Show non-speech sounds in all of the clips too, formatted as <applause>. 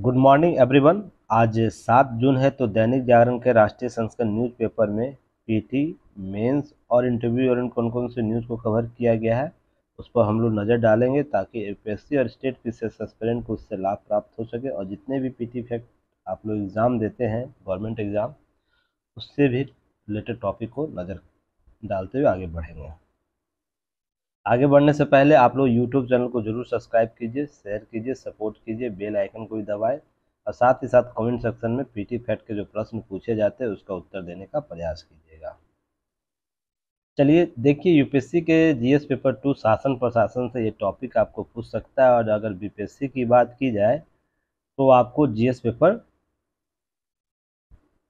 Good morning everyone आज सात जून है तो दैनिक जागरण के राष्ट्रीय संस्करण न्यूज़पेपर में पीटी मेंस और इंटरव्यू और कौन कौन से न्यूज़ को कवर किया गया है उस पर हम लोग नज़र डालेंगे ताकि यूपीएससी और स्टेट की सस्पेंड को उससे लाभ प्राप्त हो सके और जितने भी पी फैक्ट आप लोग एग्ज़ाम देते हैं गवर्नमेंट एग्ज़ाम उससे भी रिलेटेड टॉपिक को नज़र डालते हुए आगे बढ़ेंगे आगे बढ़ने से पहले आप लोग यूट्यूब चैनल को जरूर सब्सक्राइब कीजिए शेयर कीजिए सपोर्ट कीजिए बेल आइकन को भी दबाए और साथ ही साथ कमेंट सेक्शन में पीटी फैट के जो प्रश्न पूछे जाते हैं उसका उत्तर देने का प्रयास कीजिएगा चलिए देखिए यूपीएससी के जीएस पेपर टू शासन प्रशासन से ये टॉपिक आपको पूछ सकता है और अगर बीपीएससी की बात की जाए तो आपको जीएस पेपर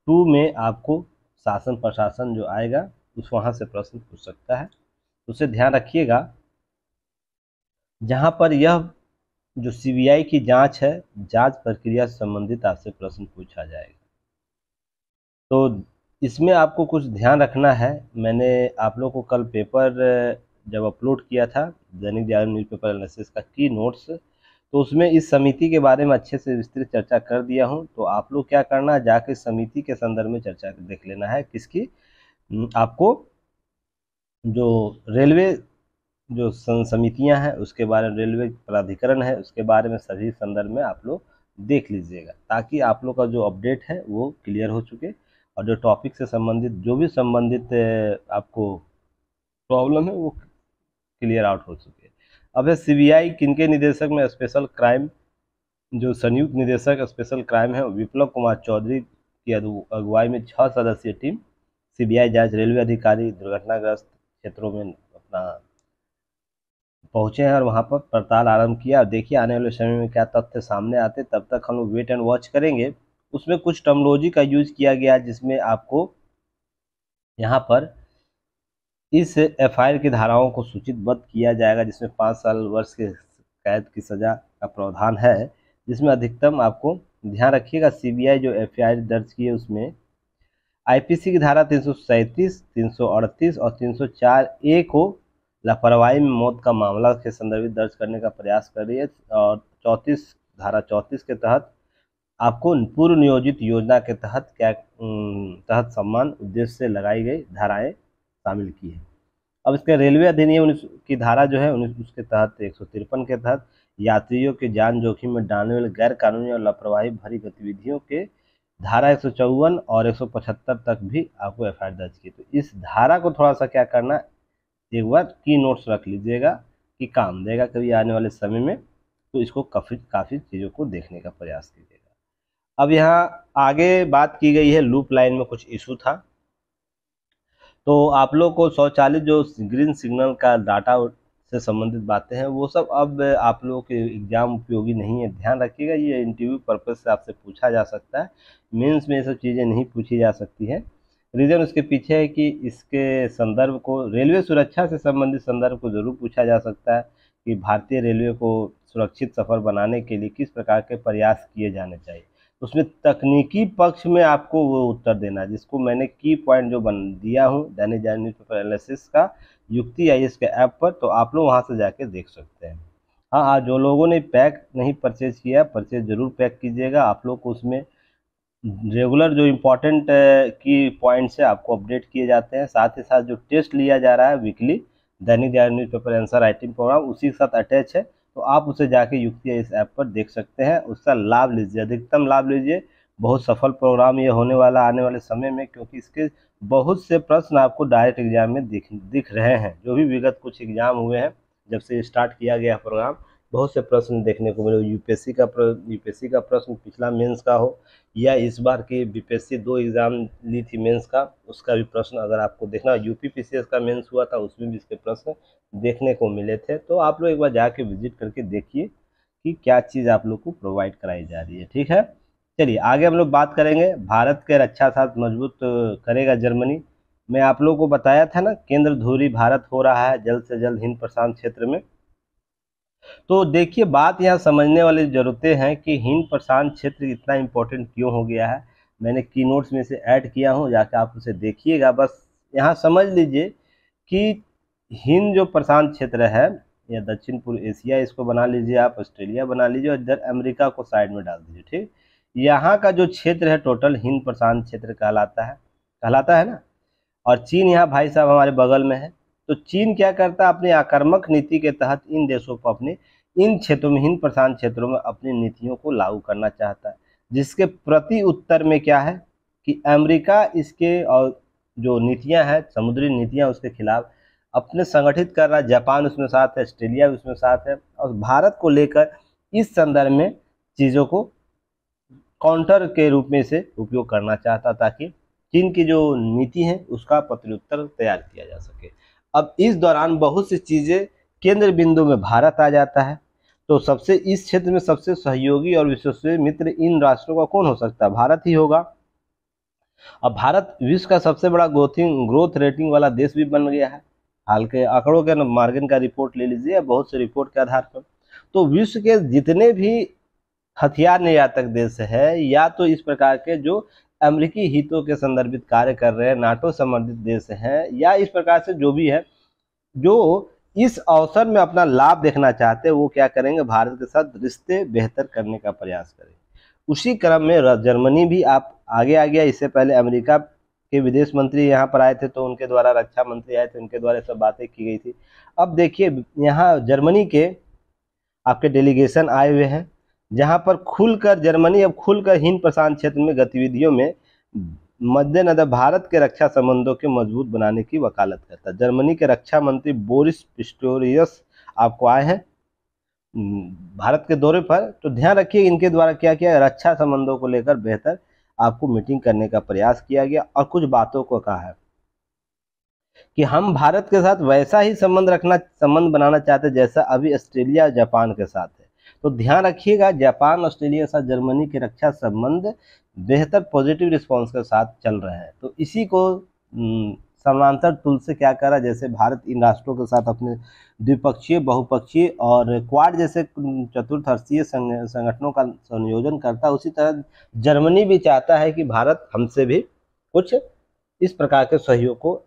टू में आपको शासन प्रशासन जो आएगा उस वहाँ से प्रश्न पूछ सकता है तो उसे ध्यान रखिएगा जहां पर यह जो सीबीआई की जांच है जांच प्रक्रिया से संबंधित आपसे प्रश्न पूछा जाएगा तो इसमें आपको कुछ ध्यान रखना है मैंने आप लोग को कल पेपर जब अपलोड किया था दैनिक जागरण न्यूज पेपर एनालिसिस का की नोट्स तो उसमें इस समिति के बारे में अच्छे से विस्तृत चर्चा कर दिया हूं तो आप लोग क्या करना जाके समिति के संदर्भ में चर्चा देख लेना है किसकी आपको जो रेलवे जो समितियां हैं उसके बारे में रेलवे प्राधिकरण है उसके बारे में सभी संदर्भ में आप लोग देख लीजिएगा ताकि आप लोग का जो अपडेट है वो क्लियर हो चुके और जो टॉपिक से संबंधित जो भी संबंधित आपको प्रॉब्लम है वो क्लियर आउट हो चुके अब है सीबीआई किनके निदेशक में स्पेशल क्राइम जो संयुक्त निदेशक स्पेशल क्राइम है विप्लव कुमार चौधरी की अगुवाई में छः सदस्यीय टीम सीबीआई जांच रेलवे अधिकारी दुर्घटनाग्रस्त क्षेत्रों में अपना पहुँचे हैं और वहाँ पर पड़ताल आरंभ किया और देखिए आने वाले समय में क्या तथ्य सामने आते तब तक हम लोग वेट एंड वॉच करेंगे उसमें कुछ टर्मोलॉजी का यूज किया गया जिसमें आपको यहाँ पर इस एफ की धाराओं को सूचितबद्ध किया जाएगा जिसमें पाँच साल वर्ष के कैद की सज़ा का प्रावधान है जिसमें अधिकतम आपको ध्यान रखिएगा सीबीआई जो एफ दर्ज की है उसमें आईपीसी की धारा तीन सौ सैंतीस तीन सौ अड़तीस और तीन सौ चार ए को लापरवाही में मौत का मामला के संदर्भित दर्ज करने का प्रयास कर रही है और चौंतीस धारा चौंतीस के तहत आपको पूर्व नियोजित योजना के तहत क्या तहत सम्मान उद्देश्य से लगाई गई धाराएं शामिल की है अब इसके रेलवे अधिनियम की धारा जो है उसके तहत एक सौ तिरपन के तहत यात्रियों के जान जोखिम में डालने वाले गैर कानूनी और लापरवाही भरी गतिविधियों के धारा एक और एक तक भी आपको एफ दर्ज की तो इस धारा को थोड़ा सा क्या करना एक बार की नोट्स रख लीजिएगा कि काम देगा कभी आने वाले समय में तो इसको काफ़ी काफ़ी चीज़ों को देखने का प्रयास कीजिएगा अब यहाँ आगे बात की गई है लूप लाइन में कुछ इशू था तो आप लोग को स्वचालित जो ग्रीन सिग्नल का डाटा से संबंधित बातें हैं वो सब अब आप लोगों के एग्ज़ाम उपयोगी नहीं है ध्यान रखिएगा ये इंटरव्यू पर्पज़ से आपसे पूछा जा सकता है मीन्स में ये सब चीज़ें नहीं पूछी जा सकती है रीज़न उसके पीछे है कि इसके संदर्भ को रेलवे सुरक्षा से संबंधित संदर्भ को ज़रूर पूछा जा सकता है कि भारतीय रेलवे को सुरक्षित सफ़र बनाने के लिए किस प्रकार के प्रयास किए जाने चाहिए उसमें तकनीकी पक्ष में आपको वो उत्तर देना है जिसको मैंने की पॉइंट जो बन दिया हूँ दैनिक जागरण न्यूज पेपर एनालिसिस का युक्ति आई के ऐप पर तो आप लोग वहाँ से जाके देख सकते हैं हाँ हाँ जो लोगों ने पैक नहीं परचेज किया परचेज ज़रूर पैक कीजिएगा आप लोग को उसमें रेगुलर जो इम्पोर्टेंट की पॉइंट्स है आपको अपडेट किए जाते हैं साथ ही साथ जो टेस्ट लिया जा रहा है weekly Dainik Jagran newspaper answer writing program उसी के साथ अटैच है तो आप उसे जाके युक्तियाँ इस ऐप पर देख सकते हैं उसका लाभ लीजिए अधिकतम लाभ लीजिए बहुत सफल प्रोग्राम ये होने वाला आने वाले समय में क्योंकि इसके बहुत से प्रश्न आपको डायरेक्ट एग्जाम में दिख दिख रहे हैं जो भी विगत कुछ एग्जाम हुए हैं जब से स्टार्ट किया गया प्रोग्राम बहुत से प्रश्न देखने को मिले यूपीएससी का यूपीएससी का प्रश्न पिछला मेंस का हो या इस बार की बीपीएससी दो एग्ज़ाम ली थी मेंस का उसका भी प्रश्न अगर आपको देखना यूपी पीसीएस का मेंस हुआ था उसमें भी इसके प्रश्न देखने को मिले थे तो आप लोग एक बार जाके विजिट करके देखिए कि क्या चीज़ आप लोग को प्रोवाइड कराई जा रही है ठीक है चलिए आगे हम लोग बात करेंगे भारत के रक्षा साथ मजबूत करेगा जर्मनी मैं आप लोगों को बताया था ना केंद्र धूरी भारत हो रहा है जल्द से जल्द हिंद प्रशांत क्षेत्र में तो देखिए बात यहाँ समझने वाली ज़रूरतें हैं कि हिंद प्रशांत क्षेत्र इतना इम्पोर्टेंट क्यों हो गया है मैंने की नोट्स में से ऐड किया हूँ जाके आप उसे देखिएगा बस यहाँ समझ लीजिए कि हिंद जो प्रशांत क्षेत्र है या दक्षिण पूर्व एशिया इसको बना लीजिए आप ऑस्ट्रेलिया बना लीजिए और इधर अमेरिका को साइड में डाल दीजिए ठीक यहाँ का जो क्षेत्र है टोटल हिंद प्रशांत क्षेत्र कहलाता है कहलाता है ना और चीन यहाँ भाई साहब हमारे बगल में है तो चीन क्या करता है अपनी आक्रामक नीति के तहत इन देशों को अपने इन क्षेत्रों में हिंद प्रशांत क्षेत्रों में अपनी नीतियों को लागू करना चाहता है जिसके प्रति उत्तर में क्या है कि अमेरिका इसके और जो नीतियां हैं समुद्री नीतियां उसके खिलाफ अपने संगठित कर रहा है जापान उसमें साथ है ऑस्ट्रेलिया भी उसमें साथ है और भारत को लेकर इस संदर्भ में चीज़ों को काउंटर के रूप में इसे उपयोग करना चाहता ताकि चीन की जो नीति है उसका प्रत्युत्तर तैयार किया जा सके अब इस दौरान बहुत सी चीज़ें केंद्र बिंदु में भारत आ जाता है तो सबसे इस क्षेत्र में सबसे सहयोगी और विश्वसनीय मित्र इन राष्ट्रों का कौन हो सकता है भारत ही होगा अब भारत विश्व का सबसे बड़ा ग्रोथिंग ग्रोथ रेटिंग वाला देश भी बन गया है हाल के आंकड़ों के मार्गन का रिपोर्ट ले लीजिए बहुत से रिपोर्ट के आधार पर तो विश्व के जितने भी हथियार निर्यातक देश है या तो इस प्रकार के जो अमेरिकी हितों के संदर्भित कार्य कर रहे नाटो समर्थित देश हैं या इस प्रकार से जो भी है जो इस अवसर में अपना लाभ देखना चाहते हैं वो क्या करेंगे भारत के साथ रिश्ते बेहतर करने का प्रयास करेंगे उसी क्रम में जर्मनी भी आप आगे आ गया इससे पहले अमेरिका के विदेश मंत्री यहाँ पर आए थे तो उनके द्वारा रक्षा मंत्री आए थे उनके द्वारा सब बातें की गई थी अब देखिए यहाँ जर्मनी के आपके डेलीगेशन आए हुए हैं जहां पर खुलकर जर्मनी अब खुलकर हिंद प्रशांत क्षेत्र में गतिविधियों में मद्देनजर भारत के रक्षा संबंधों के मजबूत बनाने की वकालत करता जर्मनी के रक्षा मंत्री बोरिस पिस्टोरियस आपको आए हैं भारत के दौरे पर तो ध्यान रखिए इनके द्वारा क्या किया रक्षा संबंधों को लेकर बेहतर आपको मीटिंग करने का प्रयास किया गया और कुछ बातों को कहा है कि हम भारत के साथ वैसा ही संबंध रखना संबंध बनाना चाहते जैसा अभी ऑस्ट्रेलिया जापान के साथ है तो ध्यान रखिएगा जापान ऑस्ट्रेलिया के साथ जर्मनी के रक्षा संबंध बेहतर पॉजिटिव रिस्पांस के साथ चल रहे हैं तो इसी को समानांतर तुल से क्या करा जैसे भारत इन राष्ट्रों के साथ अपने द्विपक्षीय बहुपक्षीय और क्वाड जैसे चतुर्थीय संगठनों का संयोजन करता है उसी तरह जर्मनी भी चाहता है कि भारत हमसे भी कुछ इस प्रकार के सहयोग को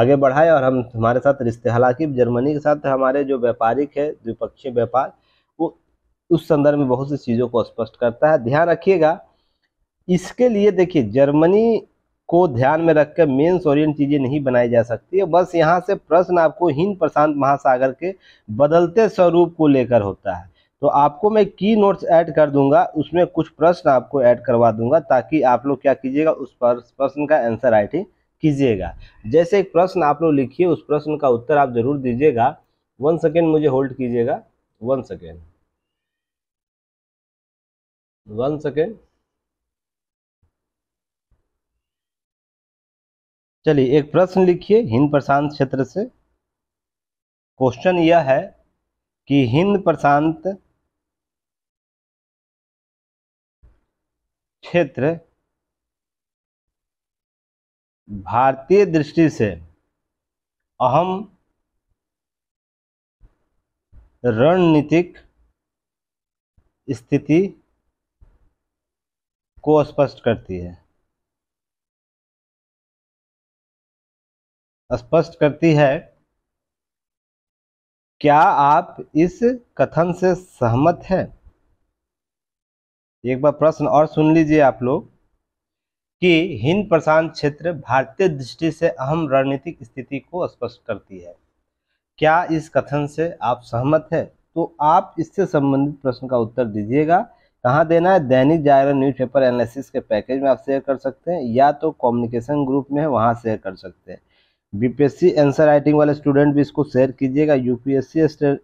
आगे बढ़ाए और हम हमारे साथ रिश्ते हालांकि जर्मनी के साथ हमारे जो व्यापारिक है द्विपक्षीय व्यापार उस संदर्भ में बहुत सी चीज़ों को स्पष्ट करता है ध्यान रखिएगा इसके लिए देखिए जर्मनी को ध्यान में रखकर मेन्स ओरिएंट चीज़ें नहीं बनाई जा सकती है बस यहाँ से प्रश्न आपको हिंद प्रशांत महासागर के बदलते स्वरूप को लेकर होता है तो आपको मैं की नोट्स ऐड कर दूंगा उसमें कुछ प्रश्न आपको ऐड करवा दूंगा ताकि आप लोग क्या कीजिएगा उस पर प्रश्न का आंसर राइटिंग कीजिएगा जैसे एक प्रश्न आप लोग लिखिए उस प्रश्न का उत्तर आप जरूर दीजिएगा वन सेकेंड मुझे होल्ड कीजिएगा वन सेकेंड वन सेकेंड चलिए एक प्रश्न लिखिए हिंद प्रशांत क्षेत्र से क्वेश्चन यह है कि हिंद प्रशांत क्षेत्र भारतीय दृष्टि से अहम रणनीतिक स्थिति को स्पष्ट करती है स्पष्ट करती है क्या आप इस कथन से सहमत हैं एक बार प्रश्न और सुन लीजिए आप लोग कि हिंद प्रशांत क्षेत्र भारतीय दृष्टि से अहम रणनीतिक स्थिति को स्पष्ट करती है क्या इस कथन से आप सहमत हैं तो आप इससे संबंधित प्रश्न का उत्तर दीजिएगा कहाँ देना है दैनिक जागरण न्यूज़पेपर एनालिसिस के पैकेज में आप शेयर कर सकते हैं या तो कम्युनिकेशन ग्रुप में है वहाँ शेयर कर सकते हैं बीपीएससी आंसर राइटिंग वाले स्टूडेंट भी इसको शेयर कीजिएगा यूपीएससी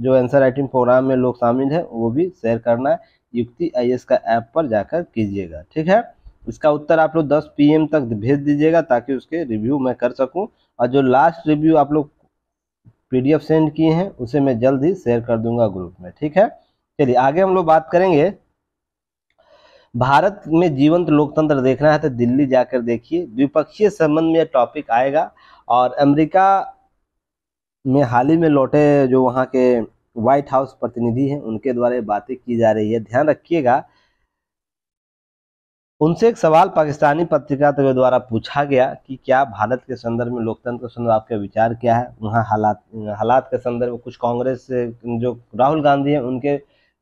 जो आंसर राइटिंग प्रोग्राम में लोग शामिल हैं वो भी शेयर करना है युक्ति आई का ऐप पर जाकर कीजिएगा ठीक है इसका उत्तर आप लोग दस पी तक भेज दीजिएगा ताकि उसके रिव्यू मैं कर सकूँ और जो लास्ट रिव्यू आप लोग पी सेंड किए हैं उसे मैं जल्द ही शेयर कर दूँगा ग्रुप में ठीक है चलिए आगे हम लोग बात करेंगे भारत में जीवंत लोकतंत्र देखना है तो दिल्ली जाकर देखिए द्विपक्षीय संबंध में यह टॉपिक आएगा और अमेरिका में हाल ही में लौटे जो वहाँ के व्हाइट हाउस प्रतिनिधि हैं उनके द्वारा बातें की जा रही है ध्यान रखिएगा उनसे एक सवाल पाकिस्तानी पत्रिका के द्वारा पूछा गया कि क्या भारत के संदर्भ में लोकतंत्र के संदर्भ आपके विचार क्या है वहाँ हालात हालात के संदर्भ में कुछ कांग्रेस जो राहुल गांधी हैं उनके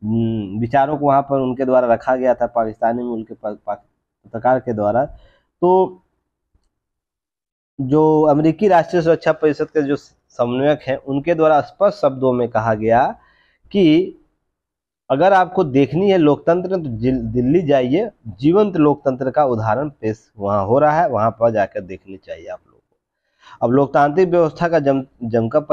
हम्म, विचारों को वहाँ पर उनके द्वारा रखा गया था पाकिस्तानी मूल के पत्रकार के द्वारा तो जो अमेरिकी राष्ट्रीय सुरक्षा परिषद के जो समन्वयक हैं उनके द्वारा स्पष्ट शब्दों में कहा गया कि अगर आपको देखनी है लोकतंत्र तो दिल्ली जाइए जीवंत लोकतंत्र का उदाहरण पेश वहाँ हो रहा है वहाँ पर जाकर देखनी चाहिए आप लोगों को अब लोकतांत्रिक व्यवस्था का जम जमकर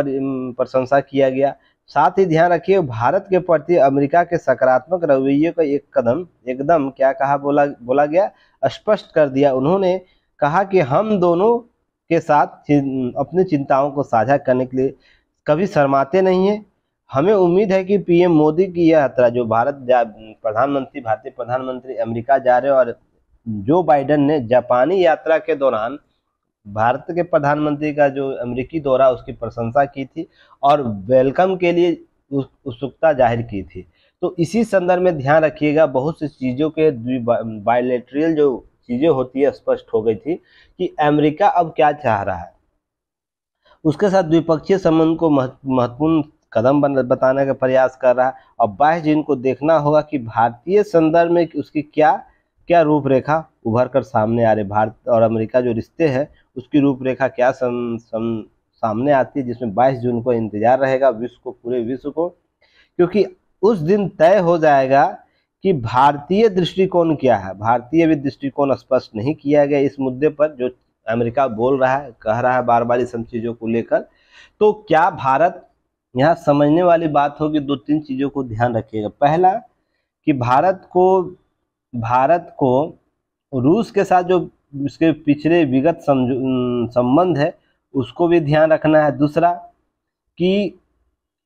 प्रशंसा किया गया साथ ही ध्यान रखिए भारत के प्रति अमेरिका के सकारात्मक रवैये का एक कदम एकदम क्या कहा बोला बोला गया स्पष्ट कर दिया उन्होंने कहा कि हम दोनों के साथ अपनी चिंताओं को साझा करने के लिए कभी शर्माते नहीं हैं हमें उम्मीद है कि पीएम मोदी की यह यात्रा जो भारत प्रधानमंत्री भारतीय प्रधानमंत्री अमेरिका जा रहे और जो बाइडन ने जापानी यात्रा के दौरान भारत के प्रधानमंत्री का जो अमेरिकी दौरा उसकी प्रशंसा की थी और वेलकम के लिए उत्सुकता जाहिर की थी तो इसी संदर्भ में ध्यान रखिएगा बहुत सी चीज़ों के बायोलेट्रियल जो चीज़ें होती है स्पष्ट हो गई थी कि अमेरिका अब क्या चाह रहा है उसके साथ द्विपक्षीय संबंध को महत्वपूर्ण कदम बताने का प्रयास कर रहा है और बाह्य जिन को देखना होगा कि भारतीय संदर्भ में उसकी क्या क्या रूपरेखा उभर कर सामने आ रही भारत और अमेरिका जो रिश्ते हैं उसकी रूपरेखा क्या सम, सम, सामने आती है जिसमें 22 जून को इंतजार रहेगा विश्व को पूरे विश्व को क्योंकि उस दिन तय हो जाएगा कि भारतीय दृष्टिकोण क्या है भारतीय भी दृष्टिकोण स्पष्ट नहीं किया गया इस मुद्दे पर जो अमेरिका बोल रहा है कह रहा है बार बार इस सब चीज़ों को लेकर तो क्या भारत यहाँ समझने वाली बात होगी दो तीन चीज़ों को ध्यान रखिएगा पहला कि भारत को भारत को रूस के साथ जो उसके पिछले विगत संबंध है उसको भी ध्यान रखना है दूसरा कि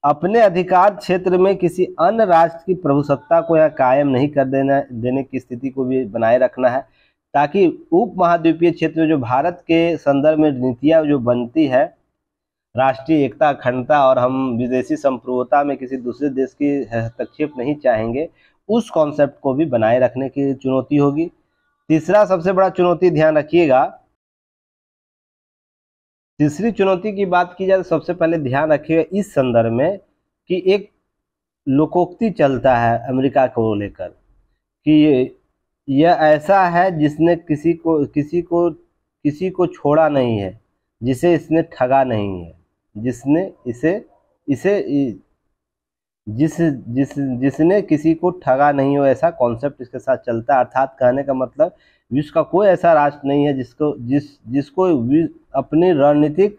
अपने अधिकार क्षेत्र में किसी अन्य राष्ट्र की प्रभुसत्ता को यहाँ कायम नहीं कर देना देने की स्थिति को भी बनाए रखना है ताकि उप महाद्वीपीय क्षेत्र में जो भारत के संदर्भ में नीतियाँ जो बनती है राष्ट्रीय एकता अखंडता और हम विदेशी संप्रभुता में किसी दूसरे देश की हस्तक्षेप नहीं चाहेंगे उस कॉन्सेप्ट को भी बनाए रखने की चुनौती होगी तीसरा सबसे बड़ा चुनौती ध्यान रखिएगा तीसरी चुनौती की बात की जाए तो सबसे पहले ध्यान रखिएगा इस संदर्भ में कि एक लोकोक्ति चलता है अमेरिका को लेकर कि यह ऐसा है जिसने किसी को किसी को किसी को छोड़ा नहीं है जिसे इसने ठगा नहीं है जिसने इसे इसे जिस जिस जिसने किसी को ठगा नहीं हो ऐसा कॉन्सेप्ट इसके साथ चलता है अर्थात कहने का मतलब विश्व का कोई ऐसा राष्ट्र नहीं है जिसको जिस जिसको अपनी रणनीतिक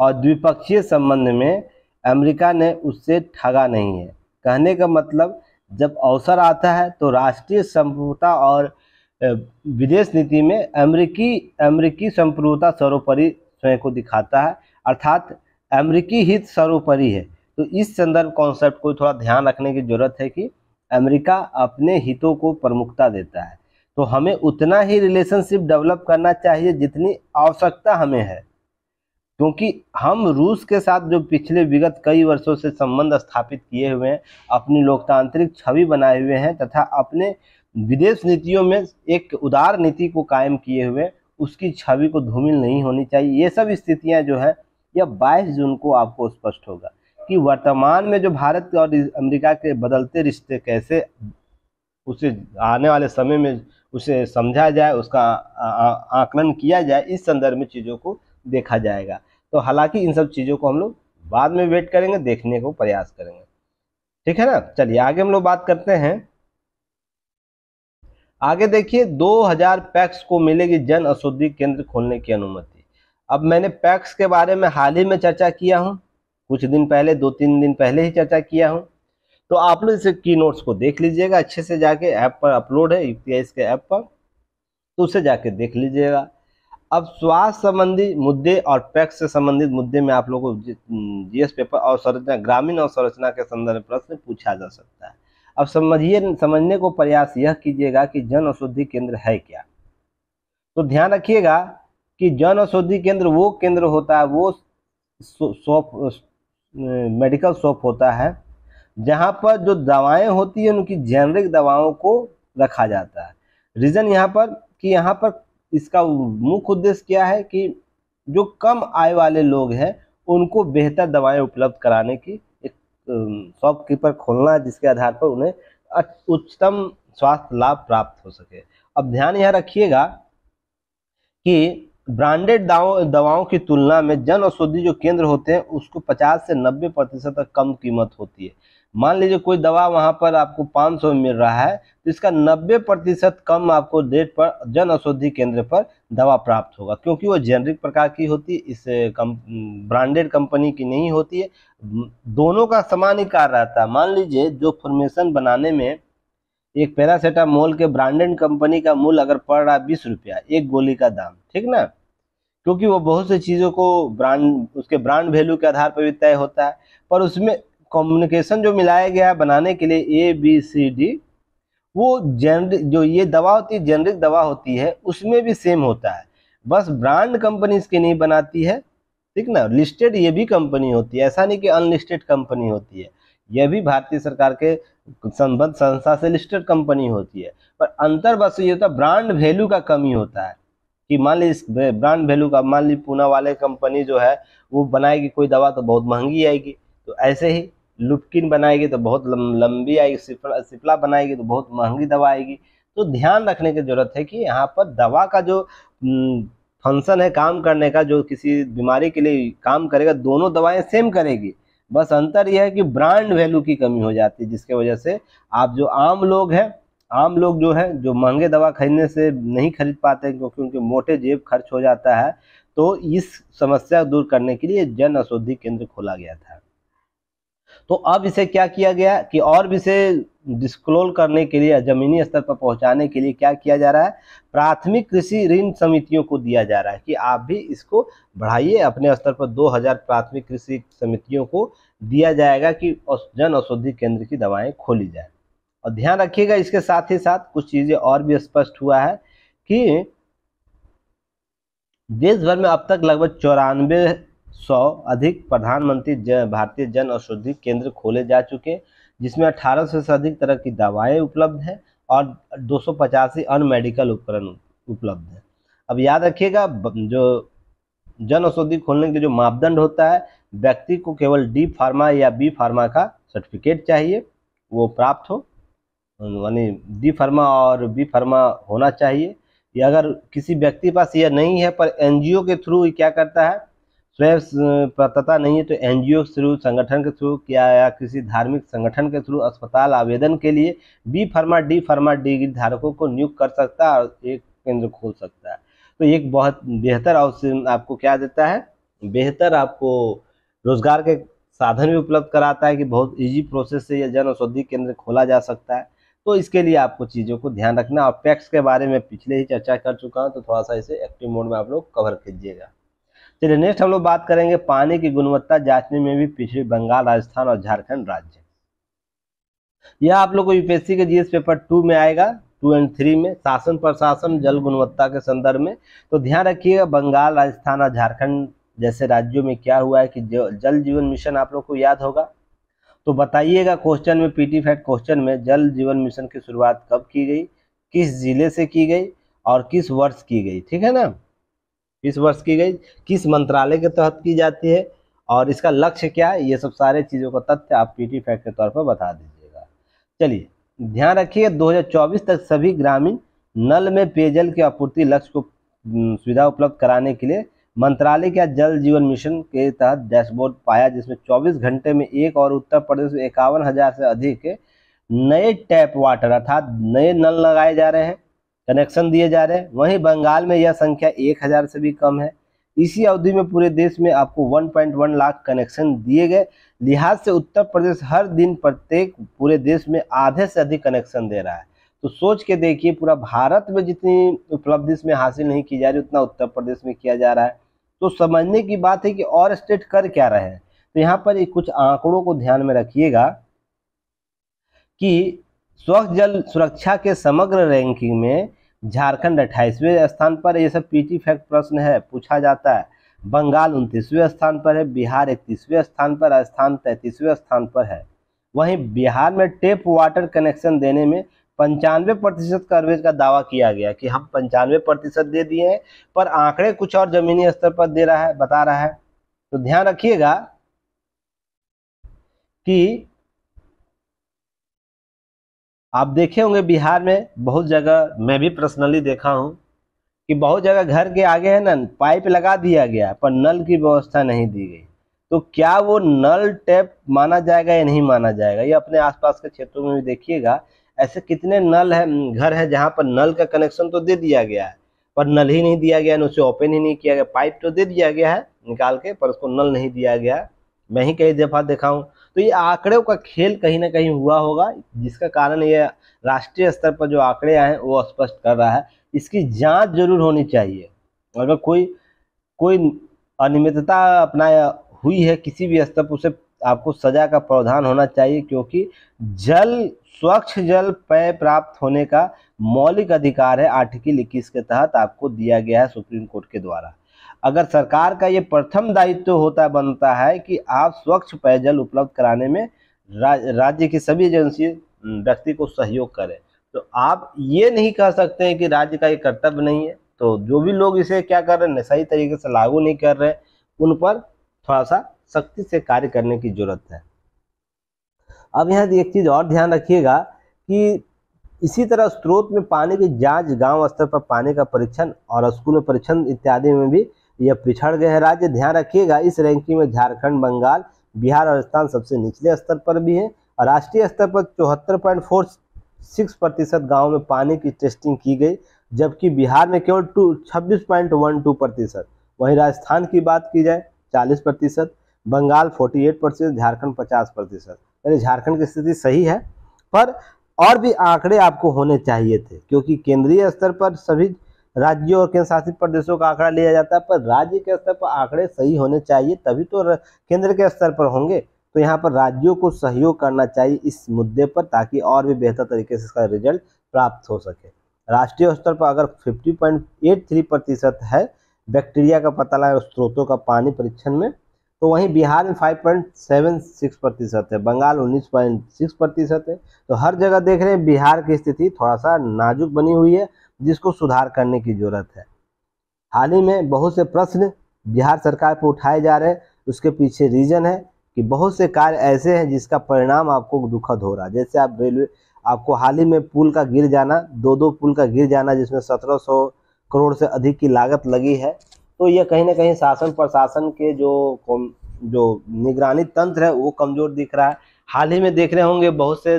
और द्विपक्षीय संबंध में अमेरिका ने उससे ठगा नहीं है कहने का मतलब जब अवसर आता है तो राष्ट्रीय संप्रभुता और विदेश नीति में अमेरिकी अमेरिकी संप्रभुता सर्वोपरि स्वयं को दिखाता है अर्थात अमेरिकी हित सर्वोपरि है तो इस संदर्भ कॉन्सेप्ट को थोड़ा ध्यान रखने की जरूरत है कि अमेरिका अपने हितों को प्रमुखता देता है तो हमें उतना ही रिलेशनशिप डेवलप करना चाहिए जितनी आवश्यकता हमें है क्योंकि हम रूस के साथ जो पिछले विगत कई वर्षों से संबंध स्थापित किए हुए हैं अपनी लोकतांत्रिक छवि बनाए हुए हैं तथा अपने विदेश नीतियों में एक उदार नीति को कायम किए हुए उसकी छवि को धूमिल नहीं होनी चाहिए ये सब स्थितियां जो है यह 22 जून को आपको स्पष्ट होगा कि वर्तमान में जो भारत और अमेरिका के बदलते रिश्ते कैसे उसे आने वाले समय में उसे समझा जाए उसका आकलन किया जाए इस संदर्भ में चीज़ों को देखा जाएगा तो हालांकि इन सब चीज़ों को हम लोग बाद में वेट करेंगे देखने को प्रयास करेंगे ठीक है ना चलिए आगे हम लोग बात करते हैं आगे देखिए 2000 पैक्स को मिलेगी जन औषधि केंद्र खोलने की अनुमति अब मैंने पैक्स के बारे में हाल ही में चर्चा किया हूं कुछ दिन पहले दो तीन दिन पहले ही चर्चा किया हूँ तो आप लोग इसे की नोट्स को देख लीजिएगा अच्छे से जाके ऐप पर अपलोड है यू के ऐप पर तो उसे जाके देख लीजिएगा अब स्वास्थ्य संबंधी मुद्दे और पैक्स से संबंधित मुद्दे में आप लोगों को एस पेपर और संरचना ग्रामीण और संरचना के संदर्भ में प्रश्न पूछा जा सकता है अब समझिए समझने को प्रयास यह कीजिएगा कि जन औषधि केंद्र है क्या तो ध्यान रखिएगा कि जन औषधि केंद्र वो केंद्र होता है वो मेडिकल शॉप होता है जहाँ पर जो दवाएं होती हैं उनकी जेनरिक दवाओं को रखा जाता है रीज़न यहाँ पर कि यहाँ पर इसका मुख्य उद्देश्य क्या है कि जो कम आय वाले लोग हैं उनको बेहतर दवाएं उपलब्ध कराने की एक शॉपकीपर खोलना जिसके आधार पर उन्हें उच्चतम स्वास्थ्य लाभ प्राप्त हो सके अब ध्यान यह रखिएगा कि ब्रांडेड दवाओं की तुलना में जन औषधि जो केंद्र होते हैं उसको 50 से 90 प्रतिशत तक कम कीमत होती है मान लीजिए कोई दवा वहाँ पर आपको 500 में मिल रहा है तो इसका 90 प्रतिशत कम आपको रेट पर जन औषधि केंद्र पर दवा प्राप्त होगा क्योंकि वो जेनरिक प्रकार की होती है इस कम ब्रांडेड कंपनी की नहीं होती है दोनों का समान ही कार्य रहता है मान लीजिए जो फॉर्मेशन बनाने में एक पैरासीटामोल के ब्रांडेड कंपनी का मूल अगर पड़ रहा है बीस रुपया एक गोली का दाम ठीक ना क्योंकि वो बहुत सी चीज़ों को ब्रांड उसके ब्रांड वैल्यू के आधार पर भी तय होता है पर उसमें कम्युनिकेशन जो मिलाया गया है बनाने के लिए ए बी सी डी वो जेनरिक जो ये दवा होती है जेनरिक दवा होती है उसमें भी सेम होता है बस ब्रांड कंपनी इसकी नहीं बनाती है ठीक ना लिस्टेड ये भी कंपनी होती है ऐसा नहीं कि अनलिस्टेड कंपनी होती है यह भी भारतीय सरकार के संबद्ध संस्था से लिस्टेड कंपनी होती है पर अंतर बस ये होता है ब्रांड वैल्यू का कमी होता है कि मान ली ब्रांड वैल्यू का मान ली पूना वाले कंपनी जो है वो बनाएगी कोई दवा तो बहुत महंगी आएगी तो ऐसे ही लुपकिन बनाएगी तो बहुत लंबी आएगी सिपला सिपला बनाएगी तो बहुत महंगी दवा आएगी तो ध्यान रखने की ज़रूरत है कि यहाँ पर दवा का जो फंक्शन है काम करने का जो किसी बीमारी के लिए काम करेगा दोनों दवाएं सेम करेगी बस अंतर यह है कि ब्रांड वैल्यू की कमी हो जाती है जिसके वजह से आप जो आम लोग हैं आम लोग जो है जो महंगे दवा खरीदने से नहीं खरीद पाते क्योंकि उनके मोटे जेब खर्च हो जाता है तो इस समस्या दूर करने के लिए जन औषधि केंद्र खोला गया था तो अब इसे क्या किया गया कि और भी से डिस्क्लोल करने के लिए जमीनी स्तर पर पहुंचाने के लिए क्या किया जा रहा है प्राथमिक कृषि ऋण समितियों को दिया जा रहा है कि आप भी इसको बढ़ाइए अपने स्तर पर 2000 प्राथमिक कृषि समितियों को दिया जाएगा कि जन औषधि केंद्र की दवाएं खोली जाए और ध्यान रखिएगा इसके साथ ही साथ कुछ चीज़ें और भी स्पष्ट हुआ है कि देश भर में अब तक लगभग चौरानवे सौ अधिक प्रधानमंत्री भारतीय जन औषधि केंद्र खोले जा चुके हैं जिसमें अठारह से अधिक तरह की दवाएं उपलब्ध हैं और दो सौ पचासी अन मेडिकल उपकरण उपलब्ध हैं अब याद रखिएगा जो जन औषधि खोलने के जो मापदंड होता है व्यक्ति को केवल डी फार्मा या बी फार्मा का सर्टिफिकेट चाहिए वो प्राप्त हो यानी डी फार्मा और बी फार्मा होना चाहिए या अगर किसी व्यक्ति के पास यह नहीं है पर एनजीओ के थ्रू क्या करता है स्वयं पता नहीं है तो एनजीओ के थ्रू संगठन के थ्रू क्या या किसी धार्मिक संगठन के थ्रू अस्पताल आवेदन के लिए B pharma D pharma degree धारकों को नियुक्त कर सकता है और एक केंद्र खोल सकता है तो एक बहुत बेहतर अवसर आपको क्या देता है बेहतर आपको रोजगार के साधन भी उपलब्ध कराता है कि बहुत इजी प्रोसेस से यह जन औषधि केंद्र खोला जा सकता है तो इसके लिए आपको चीज़ों को ध्यान रखना और पैक्स के बारे में पिछले ही चर्चा कर चुका हूँ तो थोड़ा सा इसे एक्टिव मोड में आप लोग कवर कीजिएगा चलिए नेक्स्ट हम लोग बात करेंगे पानी की गुणवत्ता जांचने में भी पिछड़े बंगाल राजस्थान और झारखंड राज्य यह आप लोग को यूपीएससी के जीएस पेपर टू में आएगा टू एंड थ्री में शासन प्रशासन जल गुणवत्ता के संदर्भ में तो ध्यान रखिएगा बंगाल राजस्थान और झारखंड जैसे राज्यों में क्या हुआ है कि जल जीवन मिशन आप लोग को याद होगा तो बताइएगा क्वेश्चन में पीटी फैट क्वेश्चन में जल जीवन मिशन की शुरुआत कब की गई किस जिले से की गई और किस वर्ष की गई ठीक है ना किस वर्ष की गई किस मंत्रालय के तहत की जाती है और इसका लक्ष्य क्या है ये सब सारे चीज़ों का तथ्य आप पीटी फैक्ट के तौर पर बता दीजिएगा चलिए ध्यान रखिए 2024 तक सभी ग्रामीण नल में पेयजल की आपूर्ति लक्ष्य को सुविधा उपलब्ध कराने के लिए मंत्रालय के जल जीवन मिशन के तहत डैशबोर्ड पाया जिसमें 24 घंटे में एक और उत्तर प्रदेश में इक्यावन हजार से अधिक नए टैप वाटर अर्थात नए नल लगाए जा रहे हैं कनेक्शन दिए जा रहे हैं वहीं बंगाल में यह संख्या एक हजार से भी कम है इसी अवधि में पूरे देश में आपको 1.1 लाख कनेक्शन दिए गए लिहाज से उत्तर प्रदेश हर दिन प्रत्येक पूरे देश में आधे से अधिक कनेक्शन दे रहा है तो सोच के देखिए पूरा भारत में जितनी उपलब्धि इसमें हासिल नहीं की जा रही उतना उत्तर प्रदेश में किया जा रहा है तो समझने की बात है कि और स्टेट कर क्या रहे हैं तो यहाँ पर कुछ आंकड़ों को ध्यान में रखिएगा कि स्वच्छ जल सुरक्षा के समग्र रैंकिंग में झारखंड अट्ठाईसवें स्थान पर ये सब पीटी फैक्ट प्रश्न है पूछा जाता है बंगाल उनतीसवें स्थान पर है बिहार इकतीसवें स्थान पर राजस्थान तैंतीसवें स्थान पर है वहीं बिहार में टेप वाटर कनेक्शन देने में पंचानवे प्रतिशत कवरेज का दावा किया गया कि हम पंचानवे प्रतिशत दे दिए हैं पर आंकड़े कुछ और जमीनी स्तर पर दे रहा है बता रहा है तो ध्यान रखिएगा कि आप देखे होंगे बिहार में बहुत जगह मैं भी पर्सनली देखा हूँ कि बहुत जगह घर के आगे है ना पाइप लगा दिया गया पर नल की व्यवस्था नहीं दी गई तो क्या वो नल टैप माना जाएगा या नहीं माना जाएगा ये अपने आसपास के क्षेत्रों में भी देखिएगा ऐसे कितने नल है घर है जहाँ पर नल का कनेक्शन तो दे दिया गया है पर नल ही नहीं दिया गया उसे ओपन ही नहीं किया गया पाइप तो दे दिया गया है निकाल के पर उसको नल नहीं दिया गया मैं ही कई दफ़ा देखा हूँ तो ये आंकड़ों का खेल कहीं ना कहीं हुआ होगा जिसका कारण ये राष्ट्रीय स्तर पर जो आंकड़े आए हैं वो स्पष्ट कर रहा है इसकी जांच जरूर होनी चाहिए अगर कोई कोई अनियमितता अपनाया हुई है किसी भी स्तर पर उसे आपको सजा का प्रावधान होना चाहिए क्योंकि जल स्वच्छ जल पेय प्राप्त होने का मौलिक अधिकार है आर्टिकल इक्कीस के तहत आपको दिया गया है सुप्रीम कोर्ट के द्वारा अगर सरकार का ये प्रथम दायित्व होता बनता है कि आप स्वच्छ पेयजल उपलब्ध कराने में रा, राज्य की सभी एजेंसी व्यक्ति को सहयोग करें तो आप ये नहीं कह सकते हैं कि राज्य का ये कर्तव्य नहीं है तो जो भी लोग इसे क्या कर रहे हैं सही तरीके से लागू नहीं कर रहे उन पर थोड़ा सा सख्ती से कार्य करने की जरूरत है अब यहाँ एक चीज़ और ध्यान रखिएगा कि इसी तरह स्रोत में पानी की जांच गांव स्तर पर पानी का परीक्षण और स्कूल में परीक्षण इत्यादि में भी यह पिछड़ गए हैं राज्य ध्यान रखिएगा इस रैंकिंग में झारखंड बंगाल बिहार और राजस्थान सबसे निचले स्तर पर भी है और राष्ट्रीय स्तर पर चौहत्तर पॉइंट फोर सिक्स प्रतिशत गाँव में पानी की टेस्टिंग की गई जबकि बिहार में केवल टू छब्बीस पॉइंट वन टू प्रतिशत वहीं राजस्थान की बात की जाए चालीस प्रतिशत Bengal forty eight percent Jharkhand पचास प्रतिशत यानी झारखंड की स्थिति सही है पर और भी आंकड़े आपको होने चाहिए थे क्योंकि केंद्रीय स्तर पर सभी राज्यों और केंद्र शासित प्रदेशों का आंकड़ा लिया जाता है पर राज्य के स्तर पर आंकड़े सही होने चाहिए तभी तो केंद्र के स्तर पर होंगे तो यहाँ पर राज्यों को सहयोग करना चाहिए इस मुद्दे पर ताकि और भी बेहतर तरीके से इसका रिजल्ट प्राप्त हो सके राष्ट्रीय स्तर पर अगर 50.83 प्रतिशत है बैक्टीरिया का पता लगा स्रोतों का पानी परीक्षण में तो वहीं बिहार में 5.76 प्रतिशत है बंगाल 19.6 प्रतिशत है तो हर जगह देख रहे हैं बिहार की स्थिति थोड़ा सा नाजुक बनी हुई है जिसको सुधार करने की जरूरत है हाल ही में बहुत से प्रश्न बिहार सरकार पर उठाए जा रहे हैं उसके पीछे रीजन है कि बहुत से कार्य ऐसे हैं जिसका परिणाम आपको दुखद हो रहा है जैसे आप रेलवे आपको हाल ही में पुल का गिर जाना दो दो पुल का गिर जाना जिसमें सत्रह सौ करोड़ से अधिक की लागत लगी है तो यह कहीं ना कहीं शासन प्रशासन के जो जो निगरानी तंत्र है वो कमज़ोर दिख रहा है हाल ही में देख रहे होंगे बहुत से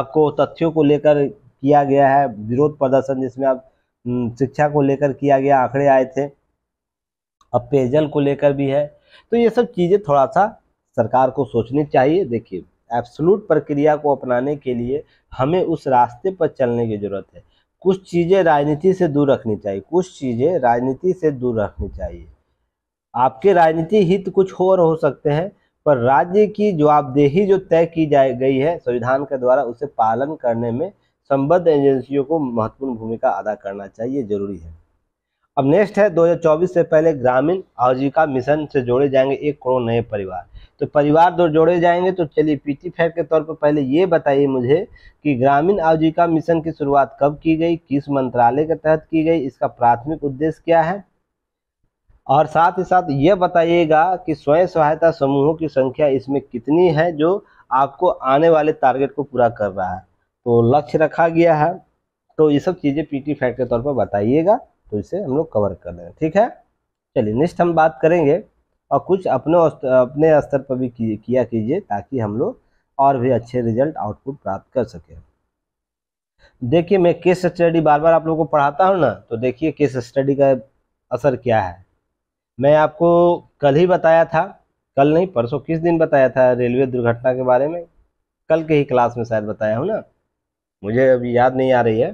आपको तथ्यों को लेकर किया गया है विरोध प्रदर्शन जिसमें अब हम्म, शिक्षा को लेकर किया गया आंकड़े आए थे अब पेयजल को लेकर भी है तो ये सब चीज़ें थोड़ा सा सरकार को सोचनी चाहिए देखिए एब्सलूट प्रक्रिया को अपनाने के लिए हमें उस रास्ते पर चलने की ज़रूरत है कुछ चीज़ें राजनीति से दूर रखनी चाहिए कुछ चीज़ें राजनीति से दूर रखनी चाहिए आपके राजनीति हित कुछ और हो सकते हैं पर राज्य की जवाबदेही जो तय की जा गई है संविधान के द्वारा उसे पालन करने में संबद्ध एजेंसियों को महत्वपूर्ण भूमिका अदा करना चाहिए जरूरी है अब नेक्स्ट है 2024 से पहले ग्रामीण आजीविका मिशन से जोड़े जाएंगे एक करोड़ नए परिवार तो परिवार दो तो जोड़े जाएंगे तो चलिए पीटी फैक्ट के तौर पर पहले ये बताइए मुझे कि ग्रामीण आजीविका मिशन की शुरुआत कब की गई किस मंत्रालय के तहत की गई इसका प्राथमिक उद्देश्य क्या है और साथ ही साथ ये बताइएगा कि स्वयं सहायता समूहों की संख्या इसमें कितनी है जो आपको आने वाले टारगेट को पूरा कर रहा है तो लक्ष्य रखा गया है तो ये सब चीज़ें पीटी फैक्ट के तौर पर बताइएगा तो इसे हम लोग कवर कर लेंगे ठीक है चलिए नेक्स्ट हम बात करेंगे और कुछ अपने अपने स्तर पर भी किया कीजिए ताकि हम लोग और भी अच्छे रिजल्ट आउटपुट प्राप्त कर सकें देखिए मैं केस स्टडी बार बार आप लोगों को पढ़ाता हूँ ना तो देखिए केस स्टडी का असर क्या है मैं आपको कल ही बताया था कल नहीं परसों किस दिन बताया था रेलवे दुर्घटना के बारे में कल के ही क्लास में शायद बताया हूँ ना मुझे अभी याद नहीं आ रही है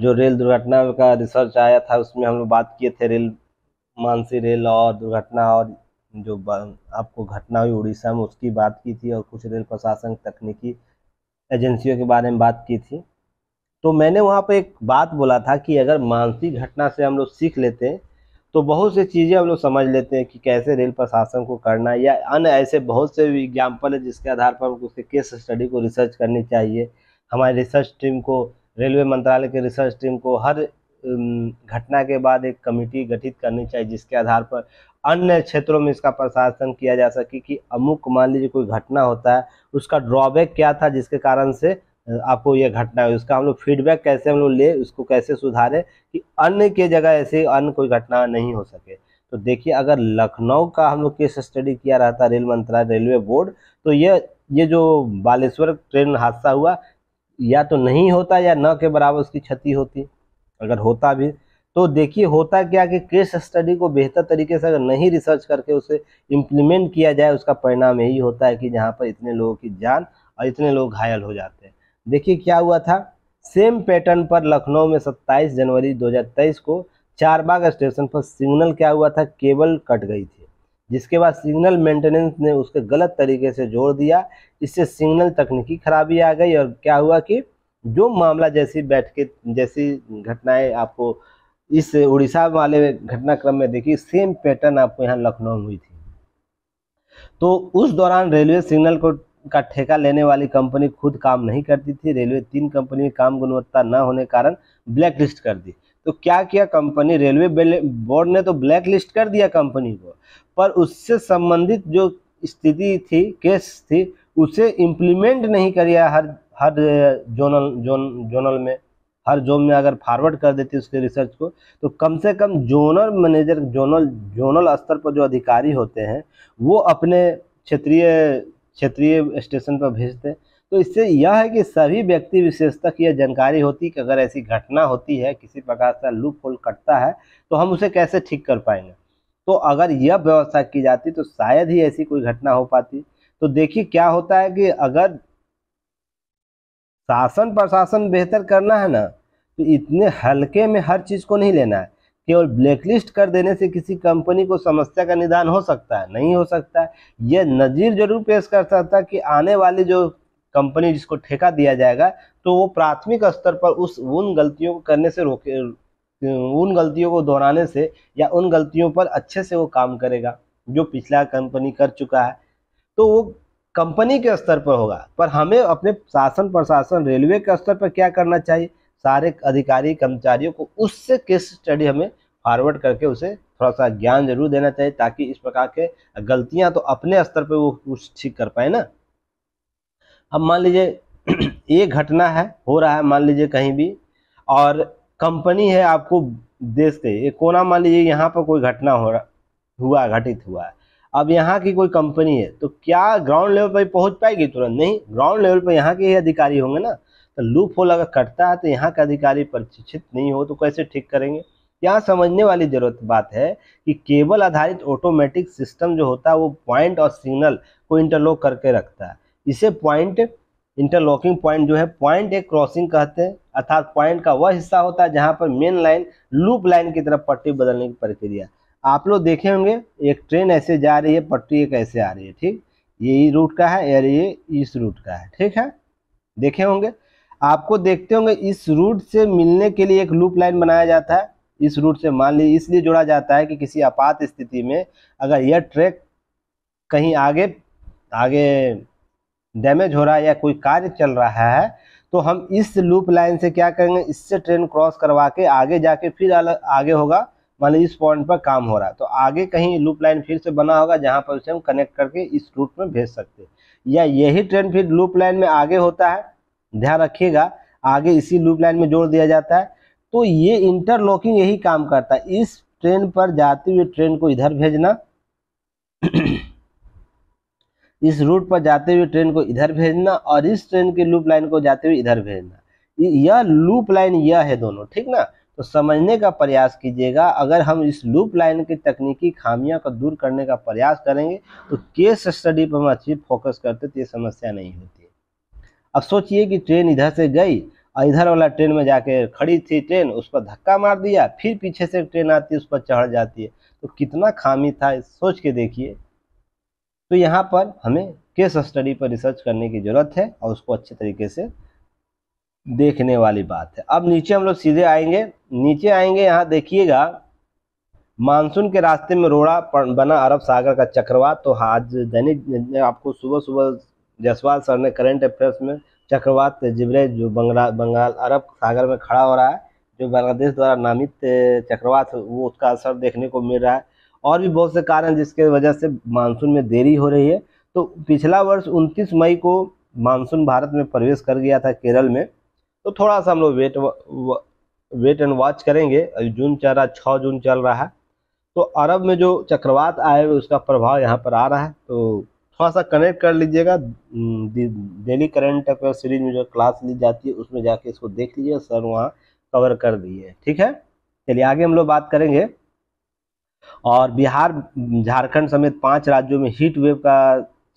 जो रेल दुर्घटना का रिसर्च आया था उसमें हम लोग बात किए थे रेल मानसी रेल और दुर्घटना और जो आपको घटना हुई उड़ीसा में उसकी बात की थी और कुछ रेल प्रशासन तकनीकी एजेंसियों के बारे में बात की थी तो मैंने वहाँ पर एक बात बोला था कि अगर मानसिक घटना से हम लोग सीख लेते हैं तो बहुत सी चीज़ें हम लोग समझ लेते हैं कि कैसे रेल प्रशासन को करना या अन्य ऐसे बहुत से एग्जाम्पल है जिसके आधार पर उसके केस स्टडी को रिसर्च करनी चाहिए हमारी रिसर्च टीम को रेलवे मंत्रालय के रिसर्च टीम को हर घटना के बाद एक कमेटी गठित करनी चाहिए जिसके आधार पर अन्य क्षेत्रों में इसका प्रशासन किया जा सके कि अमुक मान लीजिए कोई घटना होता है उसका ड्रॉबैक क्या था जिसके कारण से आपको यह घटना हुई उसका हम लोग फीडबैक कैसे हम लोग ले उसको कैसे सुधारें कि अन्य के जगह ऐसे अन्य कोई घटना नहीं हो सके तो देखिए अगर लखनऊ का हम लोग केस स्टडी किया रहा था रेल मंत्रालय रेलवे बोर्ड तो ये ये जो बालेश्वर ट्रेन हादसा हुआ या तो नहीं होता या न के बराबर उसकी क्षति होती अगर होता भी तो देखिए होता क्या कि केस स्टडी को बेहतर तरीके से अगर नहीं रिसर्च करके उसे इम्प्लीमेंट किया जाए उसका परिणाम यही होता है कि जहाँ पर इतने लोगों की जान और इतने लोग घायल हो जाते हैं देखिए क्या हुआ था सेम पैटर्न पर लखनऊ में 27 जनवरी 2023 को चारबाग स्टेशन पर सिग्नल क्या हुआ था केबल कट गई थी जिसके बाद सिग्नल मेंटेनेंस ने उसके गलत तरीके से जोड़ दिया इससे सिग्नल तकनीकी खराबी आ गई और क्या हुआ कि जो मामला जैसी बैठ के जैसी घटनाएं आपको इस उड़ीसा वाले घटनाक्रम में देखी सेम पैटर्न आपको यहाँ लखनऊ में हुई थी तो उस दौरान रेलवे सिग्नल को का ठेका लेने वाली कंपनी खुद काम नहीं करती थी रेलवे तीन कंपनी में काम गुणवत्ता न होने कारण ब्लैक लिस्ट कर दी तो क्या किया कंपनी रेलवे बोर्ड ने तो ब्लैक लिस्ट कर दिया कंपनी को पर उससे संबंधित जो स्थिति थी केस थी उसे इम्प्लीमेंट नहीं करिया हर हर जोनल जोन जोनल में हर जोन में अगर फॉरवर्ड कर देती उसके रिसर्च को तो कम से कम जोनल मैनेजर जोनल जोनल स्तर पर जो अधिकारी होते हैं वो अपने क्षेत्रीय क्षेत्रीय स्टेशन पर भेजते तो इससे यह है कि सभी व्यक्ति विशेष तक यह जानकारी होती कि अगर ऐसी घटना होती है किसी प्रकार से लूप होल कटता है तो हम उसे कैसे ठीक कर पाएंगे तो अगर यह व्यवस्था की जाती तो शायद ही ऐसी कोई घटना हो पाती तो देखिए क्या होता है कि अगर शासन प्रशासन बेहतर करना है ना तो इतने हल्के में हर चीज़ को नहीं लेना है केवल ब्लैकलिस्ट कर देने से किसी कंपनी को समस्या का निदान हो सकता है नहीं हो सकता है यह नज़ीर जरूर पेश कर सकता है कि आने वाली जो कंपनी जिसको ठेका दिया जाएगा तो वो प्राथमिक स्तर पर उस उन गलतियों को करने से रोके उन गलतियों को दोहराने से या उन गलतियों पर अच्छे से वो काम करेगा जो पिछला कंपनी कर चुका है तो वो कंपनी के स्तर पर होगा पर हमें अपने शासन प्रशासन रेलवे के स्तर पर क्या करना चाहिए सारे अधिकारी कर्मचारियों को उससे केस स्टडी हमें फॉरवर्ड करके उसे थोड़ा सा ज्ञान जरूर देना चाहिए ताकि इस प्रकार के गलतियां तो अपने स्तर पर वो कुछ ठीक कर पाए ना अब मान लीजिए <clears throat> ये घटना है हो रहा है मान लीजिए कहीं भी और कंपनी है आपको देश के ये कोना मान लीजिए यहाँ पर कोई घटना हो रहा हुआ घटित हुआ है अब यहाँ की कोई कंपनी है तो क्या ग्राउंड लेवल पर पहुँच पाएगी तुरंत नहीं ग्राउंड लेवल पर यहाँ के ही अधिकारी होंगे ना तो लूप होल अगर कटता है तो यहाँ का अधिकारी प्रशिक्षित नहीं हो तो कैसे ठीक करेंगे यहाँ समझने वाली जरूरत बात है कि केबल आधारित ऑटोमेटिक सिस्टम जो होता है वो पॉइंट और सिग्नल को इंटरलॉक करके रखता है इसे पॉइंट इंटरलॉकिंग पॉइंट जो है पॉइंट एक क्रॉसिंग कहते हैं अर्थात पॉइंट का वह हिस्सा होता है जहाँ पर मेन लाइन लूप लाइन की तरफ पट्टी बदलने की प्रक्रिया आप लोग देखे होंगे एक ट्रेन ऐसे जा रही है पट्टी एक ऐसे आ रही है ठीक ये रूट का है और ये इस रूट का है ठीक है देखे होंगे आपको देखते होंगे इस रूट से मिलने के लिए एक लूप लाइन बनाया जाता है इस रूट से मान लीजिए इसलिए जोड़ा जाता है कि किसी आपात स्थिति में अगर यह ट्रैक कहीं आगे आगे डैमेज हो रहा है या कोई कार्य चल रहा है तो हम इस लूप लाइन से क्या करेंगे इससे ट्रेन क्रॉस करवा के आगे जाके फिर आगे होगा मान लीजिए इस पॉइंट पर काम हो रहा है तो आगे कहीं लूप लाइन फिर से बना होगा जहाँ पर उसे हम कनेक्ट करके इस रूट में भेज सकते हैं या यही ट्रेन फिर लूप लाइन में आगे होता है ध्यान रखिएगा आगे इसी लूप लाइन में जोड़ दिया जाता है तो ये इंटरलॉकिंग यही काम करता है इस ट्रेन पर जाती हुए ट्रेन को इधर भेजना इस रूट पर जाते हुए ट्रेन को इधर भेजना और इस ट्रेन की लूप लाइन को जाते हुए इधर भेजना यह लूप लाइन यह है दोनों ठीक ना तो समझने का प्रयास कीजिएगा अगर हम इस लूप लाइन की तकनीकी खामियां को दूर करने का प्रयास करेंगे तो केस स्टडी पर हम अच्छी फोकस करते तो ये समस्या नहीं होती अब सोचिए कि ट्रेन इधर से गई और इधर वाला ट्रेन में जाके खड़ी थी ट्रेन उस पर धक्का मार दिया फिर पीछे से ट्रेन आती है उस पर चढ़ जाती है तो कितना खामी था सोच के देखिए तो यहाँ पर हमें केस स्टडी पर रिसर्च करने की ज़रूरत है और उसको अच्छे तरीके से देखने वाली बात है अब नीचे हम लोग सीधे आएंगे नीचे आएंगे यहाँ देखिएगा मानसून के रास्ते में रोड़ा बना अरब सागर का चक्रवात तो आज दैनिक आपको सुबह सुबह जसवाल सर ने करंट अफेयर्स में चक्रवात जिबरे जो बंगला बंगाल अरब सागर में खड़ा हो रहा है जो बांग्लादेश द्वारा नामित चक्रवात वो उसका असर देखने को मिल रहा है और भी बहुत से कारण जिसके वजह से मानसून में देरी हो रही है तो पिछला वर्ष उनतीस मई को मानसून भारत में प्रवेश कर गया था केरल में तो थोड़ा सा हम लोग वेट वेट एंड वॉच करेंगे अभी जून चल रहा छः जून चल रहा है तो अरब में जो चक्रवात आए हुए उसका प्रभाव यहाँ पर आ रहा है तो थोड़ा सा कनेक्ट कर लीजिएगा डेली करंट अफेयर सीरीज में जो क्लास ली जाती है उसमें जाके इसको देख लीजिए सर वहाँ कवर कर दिए ठीक है चलिए आगे हम लोग बात करेंगे और बिहार झारखंड समेत पांच राज्यों में हीट वेव का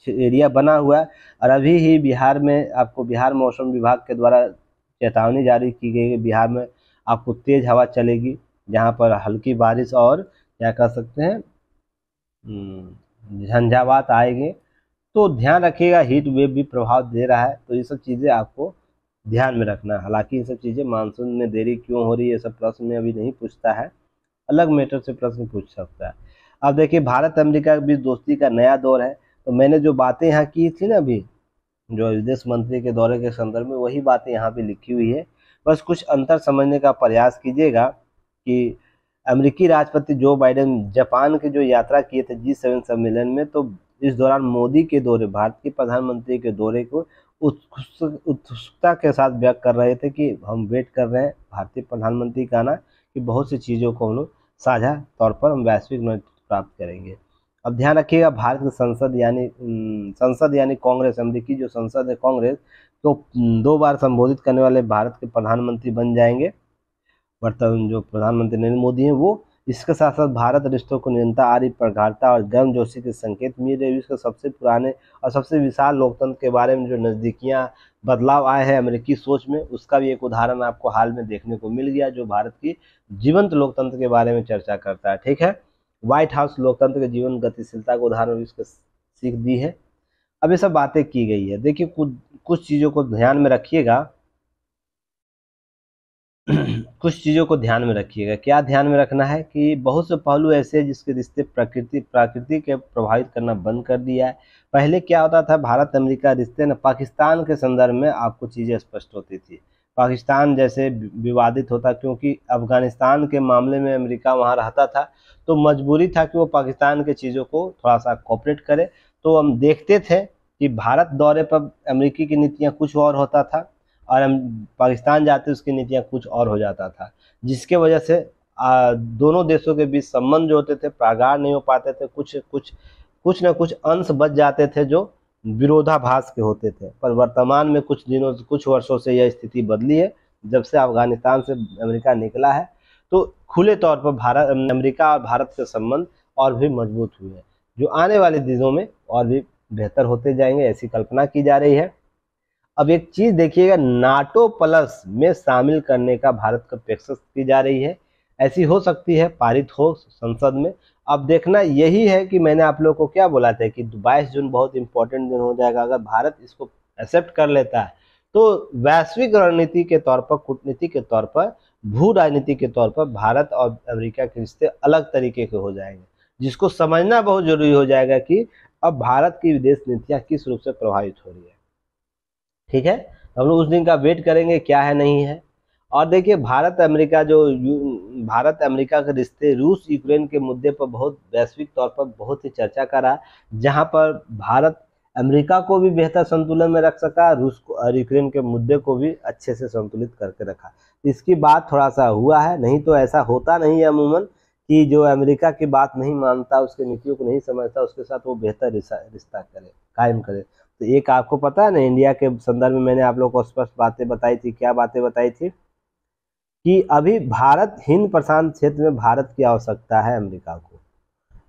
एरिया बना हुआ है और अभी ही बिहार में आपको बिहार मौसम विभाग के द्वारा चेतावनी जारी की गई है बिहार में आपको तेज़ हवा चलेगी जहाँ पर हल्की बारिश और क्या कह सकते हैं हम्म, झंझावात आएंगे तो ध्यान रखिएगा हीट वेव भी प्रभाव दे रहा है तो ये सब चीज़ें आपको ध्यान में रखना हालांकि ये सब चीज़ें मानसून में देरी क्यों हो रही है सब प्रश्न में अभी नहीं पूछता है अलग मैटर से प्रश्न पूछ सकता है अब देखिए भारत अमेरिका के बीच दोस्ती का नया दौर है तो मैंने जो बातें यहाँ की थी ना अभी जो विदेश मंत्री के दौरे के संदर्भ में वही बातें यहाँ पे लिखी हुई है बस कुछ अंतर समझने का प्रयास कीजिएगा कि अमेरिकी राष्ट्रपति जो बाइडेन जापान के जो यात्रा किए थे जी सेवन सम्मेलन में तो इस दौरान मोदी के दौरे भारत के प्रधानमंत्री के दौरे को उत्सुकता के साथ व्यक्त कर रहे थे कि हम वेट कर रहे हैं भारतीय प्रधानमंत्री का आना कि बहुत सी चीज़ों को हम लोग साझा तौर पर हम वैश्विक नेतृत्व प्राप्त करेंगे अब ध्यान रखिएगा भारत की संसद यानी संसद यानी कांग्रेस अमरीकी जो संसद है कांग्रेस तो दो बार संबोधित करने वाले भारत के प्रधानमंत्री बन जाएंगे वर्तमान जो प्रधानमंत्री नरेंद्र मोदी हैं वो इसके साथ साथ भारत रिश्तों को निरंतर आरी प्रगाढ़ता और गर्मजोशी के संकेत मिल रहे विश्व के सबसे पुराने और सबसे विशाल लोकतंत्र के बारे में जो नज़दीकियाँ बदलाव आए हैं अमेरिकी सोच में उसका भी एक उदाहरण आपको हाल में देखने को मिल गया जो भारत की जीवंत लोकतंत्र के बारे में चर्चा करता है ठीक है व्हाइट हाउस लोकतंत्र के जीवन गतिशीलता को उदाहरण विश्व सीख दी है अब ये सब बातें की गई है देखिए कुछ कुछ चीज़ों को ध्यान में रखिएगा <clears throat> कुछ चीज़ों को ध्यान में रखिएगा क्या ध्यान में रखना है कि बहुत से पहलू ऐसे हैं जिसके रिश्ते प्रकृति प्रकृति के प्रभावित करना बंद कर दिया है पहले क्या होता था भारत अमेरिका रिश्ते ना पाकिस्तान के संदर्भ में आपको चीज़ें स्पष्ट होती थी पाकिस्तान जैसे विवादित होता क्योंकि अफगानिस्तान के मामले में अमेरिका वहाँ रहता था तो मजबूरी था कि वो पाकिस्तान के चीज़ों को थोड़ा सा कॉपरेट करे तो हम देखते थे कि भारत दौरे पर अमेरिकी की नीतियाँ कुछ और होता था और हम पाकिस्तान जाते उसकी नीतियाँ कुछ और हो जाता था जिसके वजह से आ, दोनों देशों के बीच संबंध जो होते थे प्रागार नहीं हो पाते थे कुछ कुछ कुछ ना कुछ अंश बच जाते थे जो विरोधाभास के होते थे पर वर्तमान में कुछ दिनों कुछ वर्षों से यह स्थिति बदली है जब से अफगानिस्तान से अमेरिका निकला है तो खुले तौर पर भारत अमेरिका और भारत के संबंध और भी मजबूत हुए हैं जो आने वाले दिनों में और भी बेहतर होते जाएंगे ऐसी कल्पना की जा रही है अब एक चीज देखिएगा नाटो प्लस में शामिल करने का भारत का पेशकश की जा रही है ऐसी हो सकती है पारित हो संसद में अब देखना यही है कि मैंने आप लोगों को क्या बोला था कि 22 जून बहुत इंपॉर्टेंट दिन हो जाएगा अगर भारत इसको एक्सेप्ट कर लेता है तो वैश्विक रणनीति के तौर पर कूटनीति के तौर पर भू राजनीति के तौर पर भारत और अमेरिका के रिश्ते अलग तरीके के हो जाएंगे जिसको समझना बहुत जरूरी हो जाएगा कि अब भारत की विदेश नीतियाँ किस रूप से प्रभावित हो रही है ठीक है हम लोग उस दिन का वेट करेंगे क्या है नहीं है और देखिए भारत अमेरिका जो भारत अमेरिका के रिश्ते रूस यूक्रेन के मुद्दे पर बहुत वैश्विक तौर पर बहुत ही चर्चा कर रहा है जहाँ पर भारत अमेरिका को भी बेहतर संतुलन में रख सका रूस को और यूक्रेन के मुद्दे को भी अच्छे से संतुलित करके रखा इसकी बात थोड़ा सा हुआ है नहीं तो ऐसा होता नहीं है अमूमन कि जो अमेरिका की बात नहीं मानता उसके नीतियों को नहीं समझता उसके साथ वो बेहतर रिश्ता करे कायम करे तो एक आपको पता है ना इंडिया के संदर्भ में मैंने आप लोग को स्पष्ट बातें बताई थी क्या बातें बताई थी कि अभी भारत हिंद प्रशांत क्षेत्र में भारत की आवश्यकता है अमेरिका को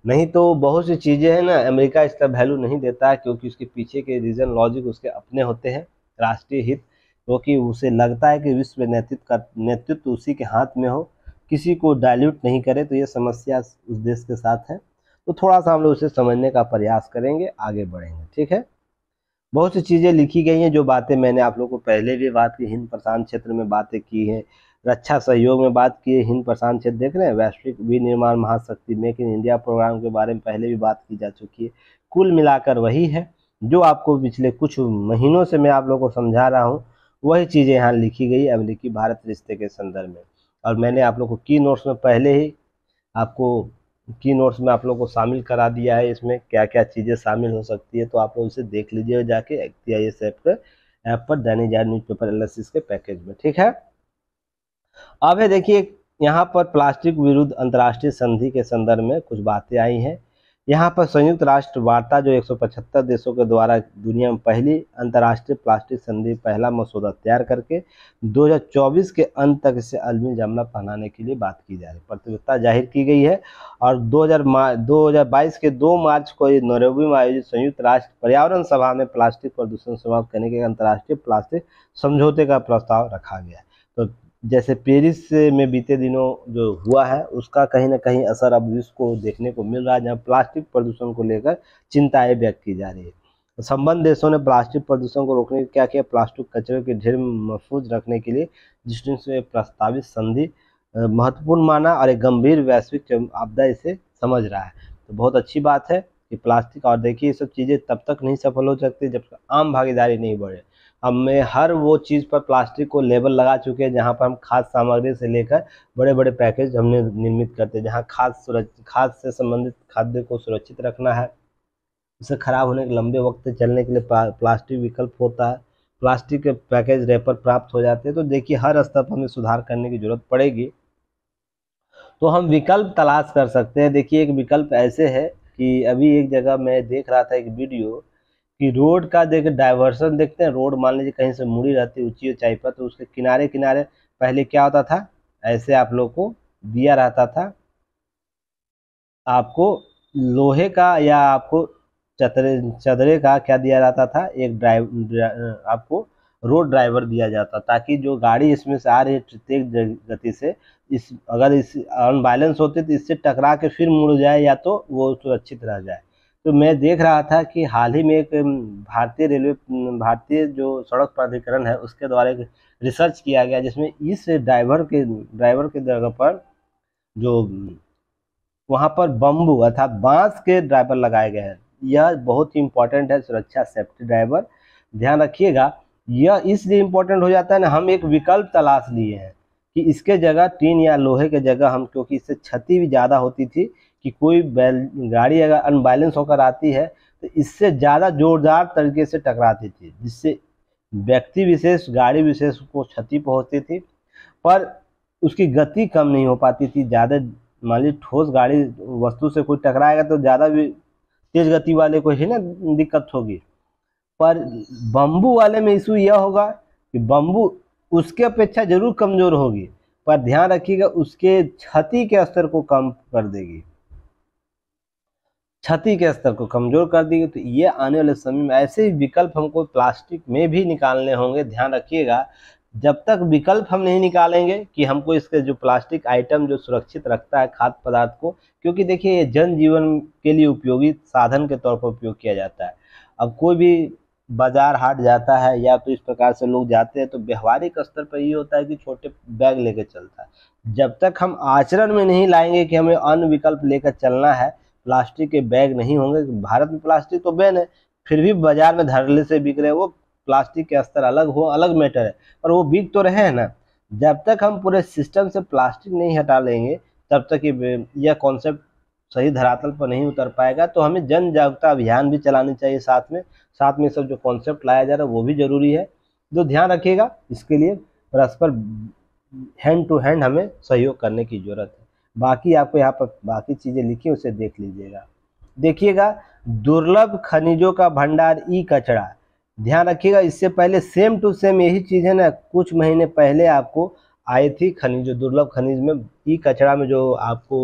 नहीं तो बहुत सी चीज़ें हैं ना अमेरिका इसका वैल्यू नहीं देता है क्योंकि उसके पीछे के रीज़न लॉजिक उसके अपने होते हैं राष्ट्रीय हित क्योंकि तो उसे लगता है कि विश्व नेतृत्व कर नेतृत्व उसी के हाथ में हो किसी को डायल्यूट नहीं करे तो ये समस्या उस देश के साथ है तो थोड़ा सा हम लोग उसे समझने का प्रयास करेंगे आगे बढ़ेंगे ठीक है बहुत सी चीज़ें लिखी गई हैं जो बातें मैंने आप लोग को पहले भी बात की हिंद प्रशांत क्षेत्र में बातें की हैं रक्षा सहयोग में बात की है हिंद प्रशांत क्षेत्र देख रहे हैं वैश्विक विनिर्माण महाशक्ति मेक इन इंडिया प्रोग्राम के बारे में पहले भी बात की जा चुकी है कुल मिलाकर वही है जो आपको पिछले कुछ महीनों से मैं आप लोगों को समझा रहा हूँ वही चीज़ें यहाँ लिखी गई अमेरिकी भारत रिश्ते के संदर्भ में और मैंने आप लोग को की नोट्स में पहले ही आपको की नोट्स में आप लोग को शामिल करा दिया है इसमें क्या क्या चीज़ें शामिल हो सकती है तो आप लोग इसे देख लीजिए जाके एक्स ऐप के ऐप पर दैनिक जाहिर न्यूज पेपर एनालिसिस के पैकेज में ठीक है अब है देखिए यहाँ पर प्लास्टिक विरुद्ध अंतर्राष्ट्रीय संधि के संदर्भ में कुछ बातें आई हैं यहाँ पर संयुक्त राष्ट्र वार्ता जो 175 देशों के द्वारा दुनिया में पहली अंतर्राष्ट्रीय प्लास्टिक संधि पहला मसौदा तैयार करके 2024 के अंत तक इसे अलमी जमला पहनाने के लिए बात की जा रही है प्रतिबद्धता जाहिर की गई है और 2022 के 2 मार्च को नोरेबी में आयोजित संयुक्त राष्ट्र पर्यावरण सभा में प्लास्टिक प्रदूषण समाप्त करने के अंतर्राष्ट्रीय प्लास्टिक समझौते का प्रस्ताव रखा गया तो जैसे पेरिस में बीते दिनों जो हुआ है उसका कहीं ना कहीं असर अब विश्व को देखने को मिल रहा है जहाँ प्लास्टिक प्रदूषण को लेकर चिंताएं व्यक्त की जा रही है संबंध देशों ने प्लास्टिक प्रदूषण को रोकने के क्या किया प्लास्टिक कचरे के ढेर महफूज रखने के लिए जिसने प्रस्तावित संधि महत्वपूर्ण माना और एक गंभीर वैश्विक आपदा इसे समझ रहा है तो बहुत अच्छी बात है कि प्लास्टिक और देखिए ये सब चीज़ें तब तक नहीं सफल हो सकती जब आम भागीदारी नहीं बढ़े हमें हर वो चीज़ पर प्लास्टिक को लेबल लगा चुके हैं जहाँ पर हम खाद सामग्री से लेकर बड़े बड़े पैकेज हमने निर्मित करते हैं जहाँ खाद सुरक्षित खाद से संबंधित खाद्य को सुरक्षित रखना है उसे खराब होने के लंबे वक्त चलने के लिए प्लास्टिक विकल्प होता है प्लास्टिक के पैकेज रेपर प्राप्त हो जाते हैं तो देखिए हर स्तर पर हमें सुधार करने की जरूरत पड़ेगी तो हम विकल्प तलाश कर सकते हैं देखिए एक विकल्प ऐसे है कि अभी एक जगह मैं देख रहा था एक वीडियो कि रोड का देख डाइवर्सन देखते हैं रोड मान लीजिए कहीं से मुड़ी रहती ऊंची ऊंचाई पर तो उसके किनारे किनारे पहले क्या होता था ऐसे आप लोग को दिया रहता था आपको लोहे का या आपको चतरे चदरे का क्या दिया जाता था एक ड्राइव आपको रोड ड्राइवर दिया जाता ताकि जो गाड़ी इसमें से आ रही है प्रत्येक गति से इस अगर इस अनबैलेंस होती तो इससे टकरा के फिर मुड़ जाए या तो वो सुरक्षित रह जाए तो मैं देख रहा था कि हाल ही में एक भारतीय रेलवे भारतीय जो सड़क प्राधिकरण है उसके द्वारा एक रिसर्च किया गया जिसमें इस ड्राइवर के ड्राइवर के जगह पर जो वहाँ पर बम्बू अर्थात बांस के ड्राइवर लगाए गए हैं यह बहुत ही इम्पोर्टेंट है सुरक्षा सेफ्टी ड्राइवर ध्यान रखिएगा यह इसलिए इम्पोर्टेंट हो जाता है ना हम एक विकल्प तलाश लिए हैं कि इसके जगह टीन या लोहे के जगह हम क्योंकि इससे क्षति भी ज़्यादा होती थी कि कोई बैल गाड़ी अगर अनबैलेंस होकर आती है तो इससे ज़्यादा जोरदार तरीके से टकराती थी जिससे व्यक्ति विशेष गाड़ी विशेष को क्षति पहुँचती थी पर उसकी गति कम नहीं हो पाती थी ज़्यादा मान लीजिए ठोस गाड़ी वस्तु से कोई टकराएगा तो ज़्यादा भी तेज गति वाले को ही ना दिक्कत होगी पर बम्बू वाले में इशू यह होगा कि बम्बू उसके अपेक्षा जरूर कमज़ोर होगी पर ध्यान रखिएगा उसके क्षति के स्तर को कम कर देगी क्षति के स्तर को कमजोर कर देगी तो ये आने वाले समय में ऐसे ही विकल्प हमको प्लास्टिक में भी निकालने होंगे ध्यान रखिएगा जब तक विकल्प हम नहीं निकालेंगे कि हमको इसके जो प्लास्टिक आइटम जो सुरक्षित रखता है खाद्य पदार्थ को क्योंकि देखिए ये जन जीवन के लिए उपयोगी साधन के तौर पर उपयोग किया जाता है अब कोई भी बाजार हाट जाता है या तो इस प्रकार से लोग जाते हैं तो व्यवहारिक स्तर पर ये होता है कि छोटे बैग लेकर चलता है जब तक हम आचरण में नहीं लाएंगे कि हमें अन्य विकल्प लेकर चलना है प्लास्टिक के बैग नहीं होंगे भारत में प्लास्टिक तो बैन है फिर भी बाजार में धरले से बिक रहे वो प्लास्टिक के स्तर अलग हो अलग मैटर है पर वो बिक तो रहे हैं ना जब तक हम पूरे सिस्टम से प्लास्टिक नहीं हटा लेंगे तब तक यह कॉन्सेप्ट सही धरातल पर नहीं उतर पाएगा तो हमें जन जागरूकता अभियान भी चलानी चाहिए साथ में साथ में सब जो कॉन्सेप्ट लाया जा रहा है वो भी जरूरी है जो ध्यान रखिएगा इसके लिए परस्पर हैंड टू हैंड हमें सहयोग करने की जरूरत है बाकी आपको यहाँ पर बाकी चीज़ें लिखी उसे देख लीजिएगा देखिएगा दुर्लभ खनिजों का भंडार ई कचरा ध्यान रखिएगा इससे पहले सेम टू सेम यही चीज़ है ना कुछ महीने पहले आपको आई थी खनिज दुर्लभ खनिज में ई कचरा में जो आपको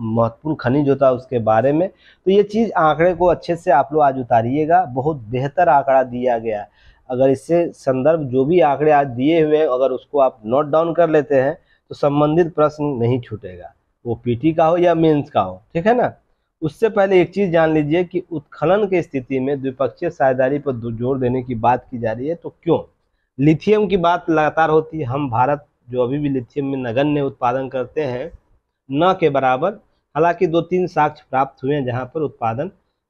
महत्वपूर्ण खनिज होता है उसके बारे में तो ये चीज़ आंकड़े को अच्छे से आप लोग आज उतारिएगा बहुत बेहतर आंकड़ा दिया गया है अगर इससे संदर्भ जो भी आंकड़े आज दिए हुए हैं अगर उसको आप नोट डाउन कर लेते हैं तो संबंधित प्रश्न नहीं छूटेगा वो पीटी का हो या मेंस का हो ठीक है ना उससे पहले एक चीज़ जान लीजिए कि उत्खनन की स्थिति में द्विपक्षीय साझेदारी पर जोर देने की बात की जा रही है तो क्यों लिथियम की बात लगातार होती है हम भारत जो अभी भी लिथियम में नगण्य उत्पादन करते हैं न के बराबर हालांकि दो तीन साक्ष्य प्राप्त हुए हैं जहाँ पर उत्पादन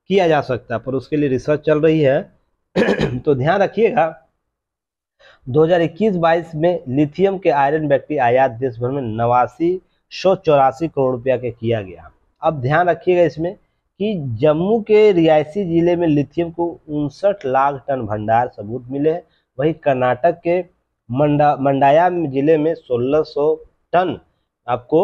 किया जा सकता है पर उसके लिए रिसर्च चल रही है <clears throat> तो ध्यान रखिएगा 2021-22 में लिथियम के आयरन बैटरी आयात देश भर में नवासी सौ चौरासी करोड़ रुपया के किया गया अब ध्यान रखिएगा इसमें कि जम्मू के रियासी जिले में लिथियम को उनसठ लाख टन भंडार सबूत मिले हैं वही कर्नाटक के मंडा मंडाया जिले में 1600 टन आपको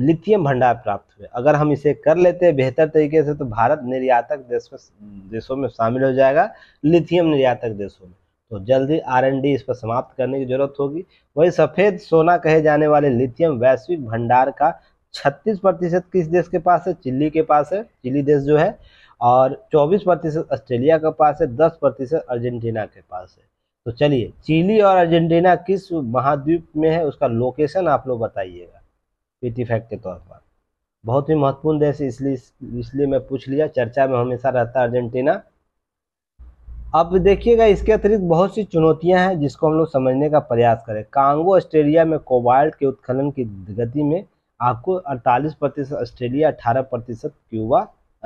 लिथियम भंडार प्राप्त हुए अगर हम इसे कर लेते हैं बेहतर तरीके से तो भारत निर्यातक देश में देशों में शामिल हो जाएगा लिथियम निर्यातक देशों में तो जल्दी आरएनडी इस पर समाप्त करने की जरूरत होगी वही सफ़ेद सोना कहे जाने वाले लिथियम वैश्विक भंडार का 36 प्रतिशत किस देश के पास है चिली के पास है चिली देश जो है और 24 प्रतिशत ऑस्ट्रेलिया के पास है 10 प्रतिशत अर्जेंटीना के पास है तो चलिए चिली और अर्जेंटीना किस महाद्वीप में है उसका लोकेशन आप लोग बताइएगा पीटी फैक्ट के तौर पर बहुत ही महत्वपूर्ण देश इसलिए इसलिए मैं पूछ लिया चर्चा में हमेशा रहता अर्जेंटीना अब देखिएगा इसके अतिरिक्त बहुत सी चुनौतियां हैं जिसको हम लोग समझने का प्रयास करें कांगो ऑस्ट्रेलिया में कोबाल्ट के उत्खनन की गति में आपको 48 प्रतिशत ऑस्ट्रेलिया 18 प्रतिशत क्यूबा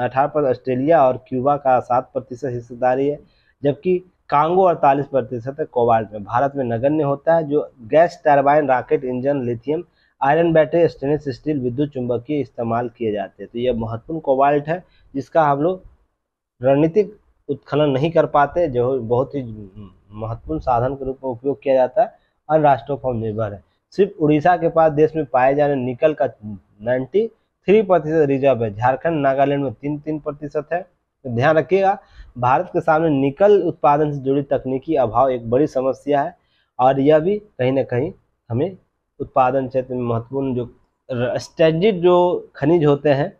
अठारह प्रतिशत ऑस्ट्रेलिया और क्यूबा का 7 प्रतिशत हिस्सेदारी है जबकि कांगो 48 प्रतिशत है कोबाल्ट में भारत में नगण्य होता है जो gas turbine rocket engine lithium iron battery stainless steel विद्युत चुंबकीय इस्तेमाल किए जाते हैं तो यह महत्वपूर्ण कोबाल्ट है जिसका हम लोग रणनीतिक उत्खनन नहीं कर पाते जो बहुत ही महत्वपूर्ण साधन के रूप में उपयोग किया जाता है अन्य राष्ट्रों पर निर्भर है सिर्फ उड़ीसा के पास देश में पाए जाने निकल का नाइन्टी थ्री प्रतिशत रिजर्व है झारखंड नागालैंड में तीन तीन प्रतिशत है तो ध्यान रखिएगा भारत के सामने निकल उत्पादन से जुड़ी तकनीकी अभाव एक बड़ी समस्या है और यह भी कहीं ना कहीं हमें उत्पादन क्षेत्र में महत्वपूर्ण जो स्ट्रेटेजिक जो खनिज होते हैं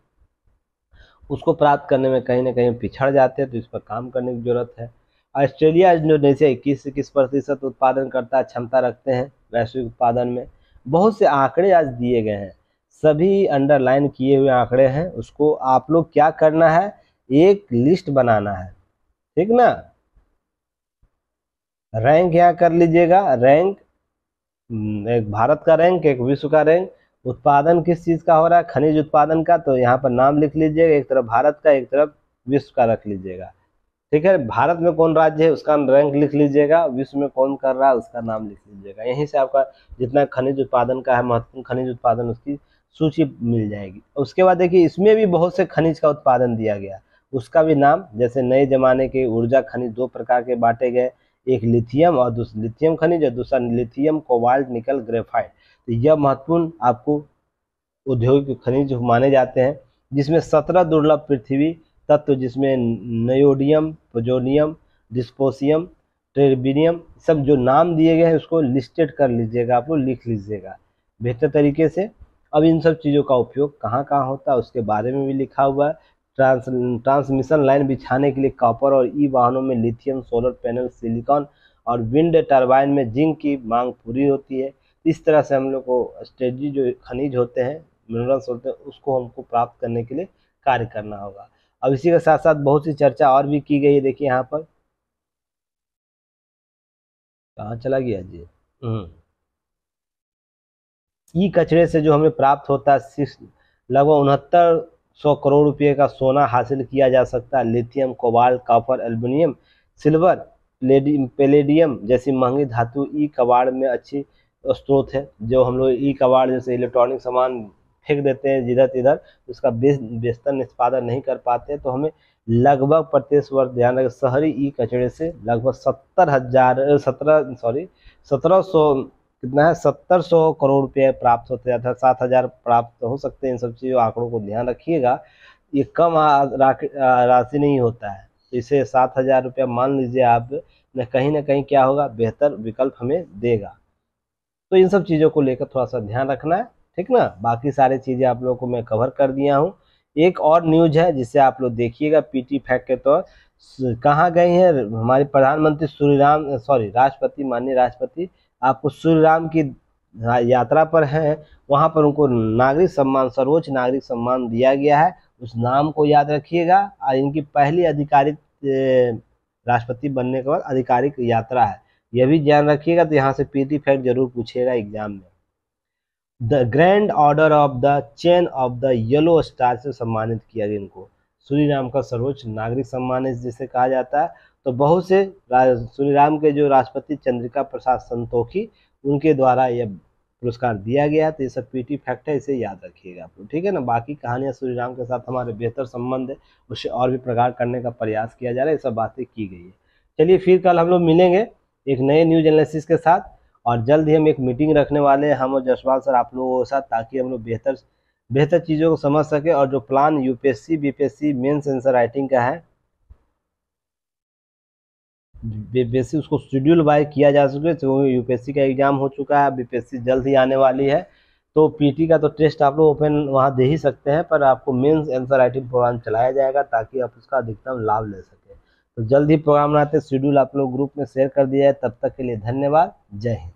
उसको प्राप्त करने में कहीं ना कहीं पिछड़ जाते हैं तो इस पर काम करने की जरूरत है ऑस्ट्रेलिया इंडोनेशिया इक्कीस इक्कीस प्रतिशत उत्पादन करता क्षमता रखते हैं वैश्विक उत्पादन में बहुत से आंकड़े आज दिए गए हैं सभी अंडरलाइन किए हुए आंकड़े हैं उसको आप लोग क्या करना है एक लिस्ट बनाना है ठीक ना रैंक यहाँ कर लीजिएगा रैंक हम्म, एक भारत का रैंक एक विश्व का रैंक उत्पादन किस चीज़ का हो रहा है खनिज उत्पादन का तो यहाँ पर नाम लिख लीजिएगा एक तरफ भारत का एक तरफ विश्व का रख लीजिएगा ठीक है भारत में कौन राज्य है उसका रैंक लिख लीजिएगा विश्व में कौन कर रहा है उसका नाम लिख लीजिएगा यहीं से आपका जितना खनिज उत्पादन का है महत्वपूर्ण खनिज उत्पादन उसकी सूची मिल जाएगी उसके बाद देखिए इसमें भी बहुत से खनिज का उत्पादन दिया गया उसका भी नाम जैसे नए जमाने के ऊर्जा खनिज दो प्रकार के बांटे गए एक लिथियम और दूसरा लिथियम खनिज और दूसरा लिथियम कोबाल्ट निकल ग्रेफाइट तो यह महत्वपूर्ण आपको औद्योगिक खनिज माने जाते हैं जिसमें सत्रह दुर्लभ पृथ्वी तत्व जिसमें नयोडियम पोजोनियम डिस्पोसियम ट्रेबिनियम सब जो नाम दिए गए हैं उसको लिस्टेड कर लीजिएगा आप लोग लिख लीजिएगा बेहतर तरीके से अब इन सब चीज़ों का उपयोग कहाँ कहाँ होता है उसके बारे में भी लिखा हुआ है ट्रांस ट्रांसमिशन लाइन बिछाने के लिए कॉपर और ई वाहनों में लिथियम सोलर पैनल सिलिकॉन और विंड टरबाइन में जिंक की मांग पूरी होती है इस तरह से हम लोग को स्ट्रेटी जो खनिज होते हैं मिनरल्स होते हैं उसको हमको प्राप्त करने के लिए कार्य करना होगा अब इसी के साथ साथ बहुत सी चर्चा और भी की गई है देखिए यहाँ पर कहाँ चला गया जी हम्म। ई कचरे से जो हमें प्राप्त होता है लगभग उनहत्तर सौ करोड़ रुपए का सोना हासिल किया जा सकता है lithium cobalt copper aluminium silver palladium जैसी महंगी धातु ई कबाड़ में अच्छी स्रोत है जो हम लोग ई कबाड़ जैसे इलेक्ट्रॉनिक सामान फेंक देते हैं जिधर तिधर उसका बेहतर निष्पादन नहीं कर पाते तो हमें लगभग प्रत्येक वर्ष ध्यान रखें शहरी ई कचड़े से लगभग सत्तर हजार सत्रह सॉरी सत्रह सौ कितना है सत्तर सौ करोड़ रुपये प्राप्त होते हैं अर्थात सात हज़ार प्राप्त हो सकते हैं इन सब चीज़ों आंकड़ों को ध्यान रखिएगा ये कम राशि नहीं होता है इसे सात हज़ार रुपया मान लीजिए आप कहीं ना कहीं क्या होगा बेहतर विकल्प हमें देगा तो इन सब चीज़ों को लेकर थोड़ा सा ध्यान रखना है ठीक ना बाकी सारे चीज़ें आप लोगों को मैं कवर कर दिया हूँ एक और न्यूज है जिसे आप लोग देखिएगा पीटी फैक्ट के तौर कहाँ गए हैं हमारे प्रधानमंत्री सूर्यराम सॉरी राष्ट्रपति माननीय राष्ट्रपति आपको सूर्यराम की यात्रा पर हैं वहाँ पर उनको नागरिक सम्मान सर्वोच्च नागरिक सम्मान दिया गया है उस नाम को याद रखिएगा और इनकी पहली आधिकारिक राष्ट्रपति बनने के बाद आधिकारिक यात्रा है यह भी ध्यान रखिएगा तो यहाँ से पीटी फैक्ट जरूर पूछेगा एग्जाम में the grand order of the chain of the yellow star से सम्मानित किया गया इनको राम का सर्वोच्च नागरिक सम्मान जिसे कहा जाता है तो बहुत से राम के जो राष्ट्रपति चंद्रिका प्रसाद संतोखी उनके द्वारा यह पुरस्कार दिया गया तो ये सब पीटी फैक्ट है इसे याद रखिएगा आप ठीक है ना बाकी कहानियाँ राम के साथ हमारे बेहतर संबंध है उसे और भी प्रकार करने का प्रयास किया जा रहा है ये सब बातें की गई है चलिए फिर कल हम लोग मिलेंगे एक नए न्यूज एनालिसिस के साथ और जल्द ही हम एक मीटिंग रखने वाले हैं हम और जसपाल सर आप लोगों के साथ ताकि हम लोग बेहतर बेहतर चीज़ों को समझ सके और जो plan UPSC BPSC mains answer writing का है बीपीएससी उसको शेड्यूल बाय किया जा सके तो यूपीएससी का एग्जाम हो चुका है बीपीएससी जल्द ही आने वाली है तो पीटी का तो टेस्ट आप लोग ओपन वहाँ दे ही सकते हैं पर आपको मेंस एंसर राइटिंग प्रोग्राम चलाया जाएगा ताकि आप उसका अधिकतम लाभ ले सकें तो जल्द ही प्रोग्राम बनाते शेड्यूल आप लोग ग्रुप में शेयर कर दिया जाए तब तक के लिए धन्यवाद जय हिंद